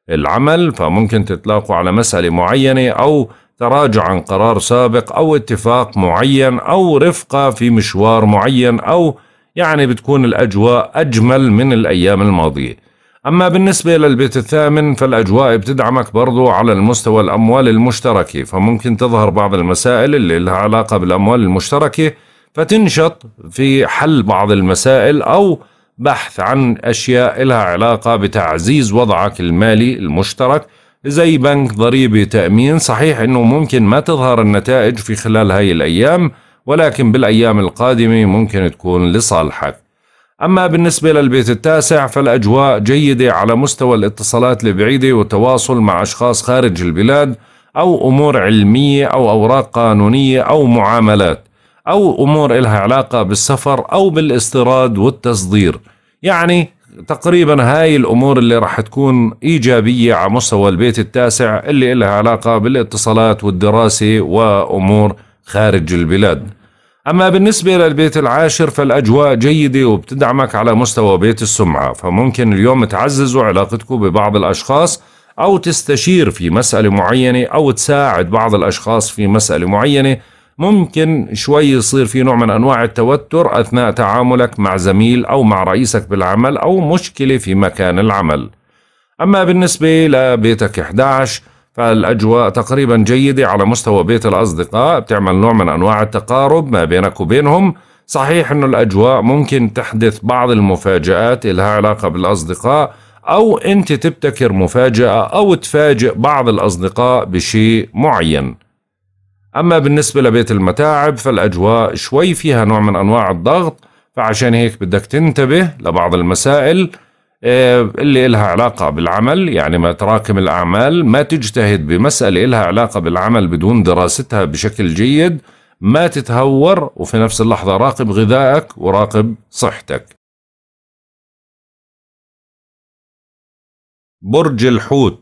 العمل فممكن تتلاقوا على مسألة معينة أو تراجع عن قرار سابق أو اتفاق معين أو رفقة في مشوار معين أو يعني بتكون الأجواء أجمل من الأيام الماضية أما بالنسبة للبيت الثامن فالأجواء بتدعمك برضو على المستوى الأموال المشتركة فممكن تظهر بعض المسائل اللي لها علاقة بالأموال المشتركة فتنشط في حل بعض المسائل أو بحث عن أشياء لها علاقة بتعزيز وضعك المالي المشترك زي بنك ضريبة تأمين صحيح أنه ممكن ما تظهر النتائج في خلال هاي الأيام ولكن بالأيام القادمة ممكن تكون لصالحك أما بالنسبة للبيت التاسع فالأجواء جيدة على مستوى الاتصالات البعيدة والتواصل مع أشخاص خارج البلاد أو أمور علمية أو أوراق قانونية أو معاملات أو أمور إلها علاقة بالسفر أو بالاستيراد والتصدير يعني تقريبا هاي الأمور اللي راح تكون إيجابية على مستوى البيت التاسع اللي إلها علاقة بالاتصالات والدراسة وأمور خارج البلاد أما بالنسبة للبيت العاشر فالأجواء جيدة وبتدعمك على مستوى بيت السمعة فممكن اليوم تعززوا علاقتكم ببعض الأشخاص أو تستشير في مسألة معينة أو تساعد بعض الأشخاص في مسألة معينة ممكن شوي يصير في نوع من أنواع التوتر أثناء تعاملك مع زميل أو مع رئيسك بالعمل أو مشكلة في مكان العمل أما بالنسبة لبيتك 11 فالأجواء تقريبا جيدة على مستوى بيت الأصدقاء بتعمل نوع من أنواع التقارب ما بينك وبينهم صحيح أنه الأجواء ممكن تحدث بعض المفاجآت لها علاقة بالأصدقاء أو أنت تبتكر مفاجأة أو تفاجئ بعض الأصدقاء بشيء معين أما بالنسبة لبيت المتاعب فالأجواء شوي فيها نوع من أنواع الضغط فعشان هيك بدك تنتبه لبعض المسائل آه، اللي إلها علاقة بالعمل يعني ما تراكم الأعمال ما تجتهد بمسألة إلها علاقة بالعمل بدون دراستها بشكل جيد ما تتهور وفي نفس اللحظة راقب غذائك وراقب صحتك برج الحوت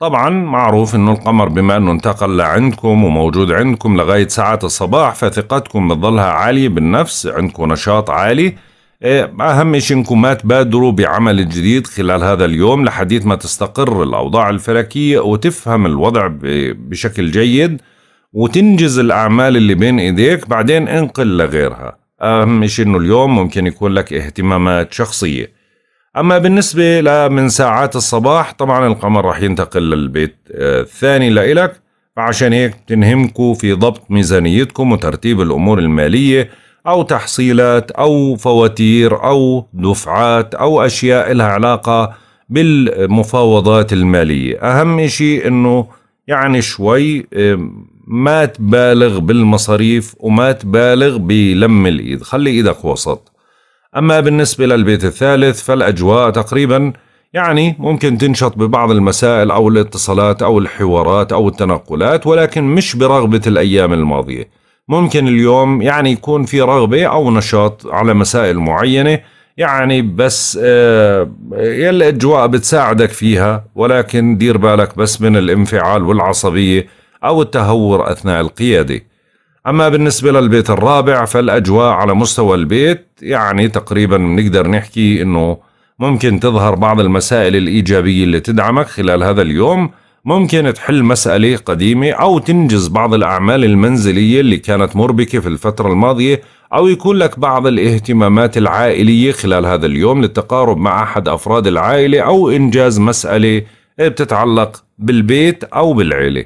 طبعا معروف انه القمر بما انه انتقل لعندكم وموجود عندكم لغاية ساعات الصباح فثقتكم بتظلها عالية بالنفس عندكم نشاط عالي إيه، أهم شيء إنكم ما تبادروا بعمل جديد خلال هذا اليوم لحديث ما تستقر الأوضاع الفلكية وتفهم الوضع بشكل جيد وتنجز الأعمال اللي بين إيديك بعدين انقل لغيرها أهم شيء إنه اليوم ممكن يكون لك اهتمامات شخصية أما بالنسبة لمن ساعات الصباح طبعا القمر رح ينتقل للبيت آه، الثاني لإلك فعشان هيك تنهمكوا في ضبط ميزانيتكم وترتيب الأمور المالية أو تحصيلات أو فواتير أو دفعات أو أشياء لها علاقة بالمفاوضات المالية أهم شيء أنه يعني شوي آه، ما تبالغ بالمصاريف وما تبالغ بلم الإيد خلي إيدك وسط أما بالنسبة للبيت الثالث فالأجواء تقريبا يعني ممكن تنشط ببعض المسائل أو الاتصالات أو الحوارات أو التنقلات ولكن مش برغبة الأيام الماضية ممكن اليوم يعني يكون في رغبة أو نشاط على مسائل معينة يعني بس آه، الأجواء بتساعدك فيها ولكن دير بالك بس من الانفعال والعصبية أو التهور أثناء القيادة أما بالنسبة للبيت الرابع فالأجواء على مستوى البيت يعني تقريبا بنقدر نحكي أنه ممكن تظهر بعض المسائل الإيجابية اللي تدعمك خلال هذا اليوم ممكن تحل مسألة قديمة أو تنجز بعض الأعمال المنزلية اللي كانت مربكة في الفترة الماضية أو يكون لك بعض الاهتمامات العائلية خلال هذا اليوم للتقارب مع أحد أفراد العائلة أو إنجاز مسألة بتتعلق بالبيت أو بالعيلة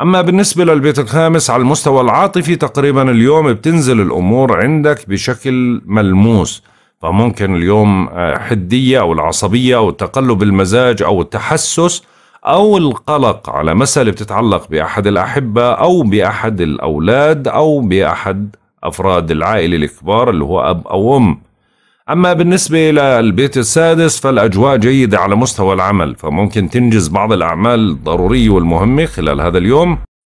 أما بالنسبة للبيت الخامس على المستوى العاطفي تقريبا اليوم بتنزل الأمور عندك بشكل ملموس فممكن اليوم آه، حدية أو العصبية أو تقلب المزاج أو التحسس أو القلق على مسألة بتتعلق بأحد الأحبة أو بأحد الأولاد أو بأحد أفراد العائلة الكبار اللي هو أب أو أم أما بالنسبة للبيت السادس فالأجواء جيدة على مستوى العمل فممكن تنجز بعض الأعمال الضرورية والمهمة خلال هذا اليوم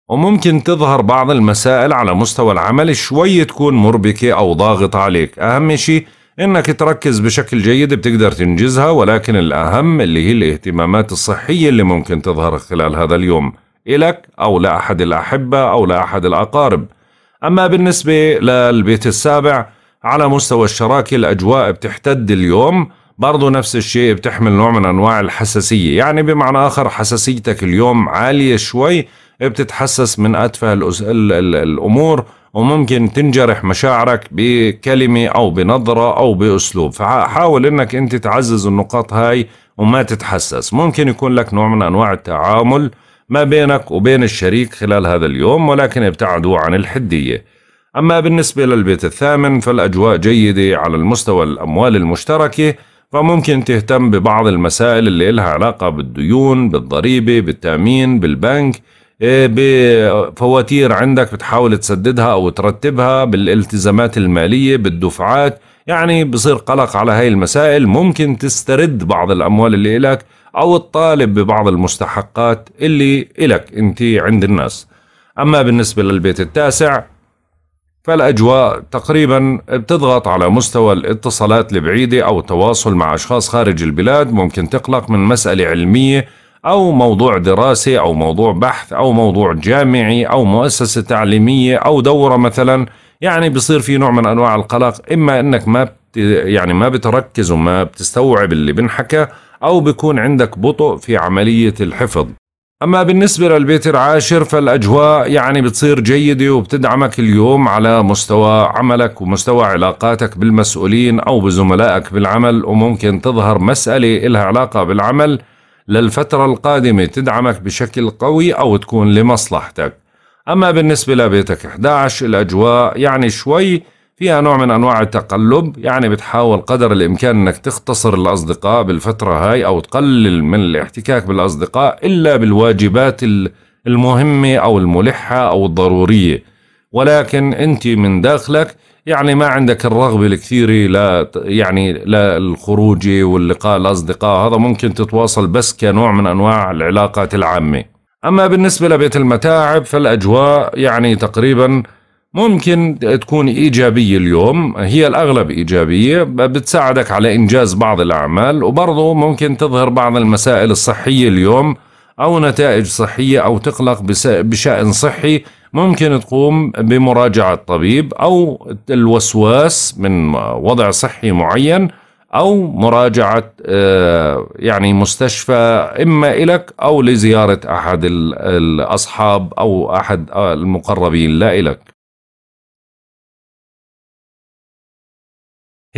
وممكن تظهر بعض المسائل على مستوى العمل شوي تكون مربكة أو ضاغطة عليك أهم شيء إنك تركز بشكل جيد بتقدر تنجزها ولكن الأهم اللي هي الاهتمامات الصحية اللي ممكن تظهر خلال هذا اليوم إلك أو لأحد الأحبة أو لأحد الأقارب أما بالنسبة للبيت السابع على مستوى الشراكة الأجواء بتحتد اليوم برضو نفس الشيء بتحمل نوع من أنواع الحساسية يعني بمعنى آخر حساسيتك اليوم عالية شوي بتتحسس من أتفه الأمور وممكن تنجرح مشاعرك بكلمة أو بنظرة أو بأسلوب فحاول أنك أنت تعزز النقاط هاي وما تتحسس ممكن يكون لك نوع من أنواع التعامل ما بينك وبين الشريك خلال هذا اليوم ولكن ابتعدوا عن الحدية أما بالنسبة للبيت الثامن فالأجواء جيدة على المستوى الأموال المشتركة فممكن تهتم ببعض المسائل اللي لها علاقة بالديون بالضريبة بالتأمين بالبنك إيه، بفواتير عندك بتحاول تسددها أو ترتبها بالالتزامات المالية بالدفعات يعني بصير قلق على هاي المسائل ممكن تسترد بعض الأموال اللي إلك أو تطالب ببعض المستحقات اللي إلك أنت عند الناس أما بالنسبة للبيت التاسع فالأجواء تقريبا بتضغط على مستوى الاتصالات البعيدة أو التواصل مع أشخاص خارج البلاد ممكن تقلق من مسألة علمية أو موضوع دراسة أو موضوع بحث أو موضوع جامعي أو مؤسسة تعليمية أو دورة مثلا يعني بصير في نوع من أنواع القلق إما أنك ما بت يعني ما بتركز وما بتستوعب اللي بنحكى أو بيكون عندك بطء في عملية الحفظ أما بالنسبة للبيت العاشر فالأجواء يعني بتصير جيدة وبتدعمك اليوم على مستوى عملك ومستوى علاقاتك بالمسؤولين أو بزملائك بالعمل وممكن تظهر مسألة إلها علاقة بالعمل للفترة القادمة تدعمك بشكل قوي أو تكون لمصلحتك أما بالنسبة لبيتك 11 الأجواء يعني شوي فيها نوع من أنواع التقلب يعني بتحاول قدر الإمكان أنك تختصر الأصدقاء بالفترة هاي أو تقلل من الاحتكاك بالأصدقاء إلا بالواجبات المهمة أو الملحة أو الضرورية ولكن أنت من داخلك يعني ما عندك الرغبة الكثيرة لا يعني للخروج واللقاء الأصدقاء هذا ممكن تتواصل بس كنوع من أنواع العلاقات العامة أما بالنسبة لبيت المتاعب فالأجواء يعني تقريباً ممكن تكون إيجابية اليوم هي الأغلب إيجابية بتساعدك على إنجاز بعض الأعمال وبرضه ممكن تظهر بعض المسائل الصحية اليوم أو نتائج صحية أو تقلق بشأن صحي ممكن تقوم بمراجعة طبيب أو الوسواس من وضع صحي معين أو مراجعة آه، يعني مستشفى إما إلك أو لزيارة أحد الأصحاب أو أحد المقربين لا إلك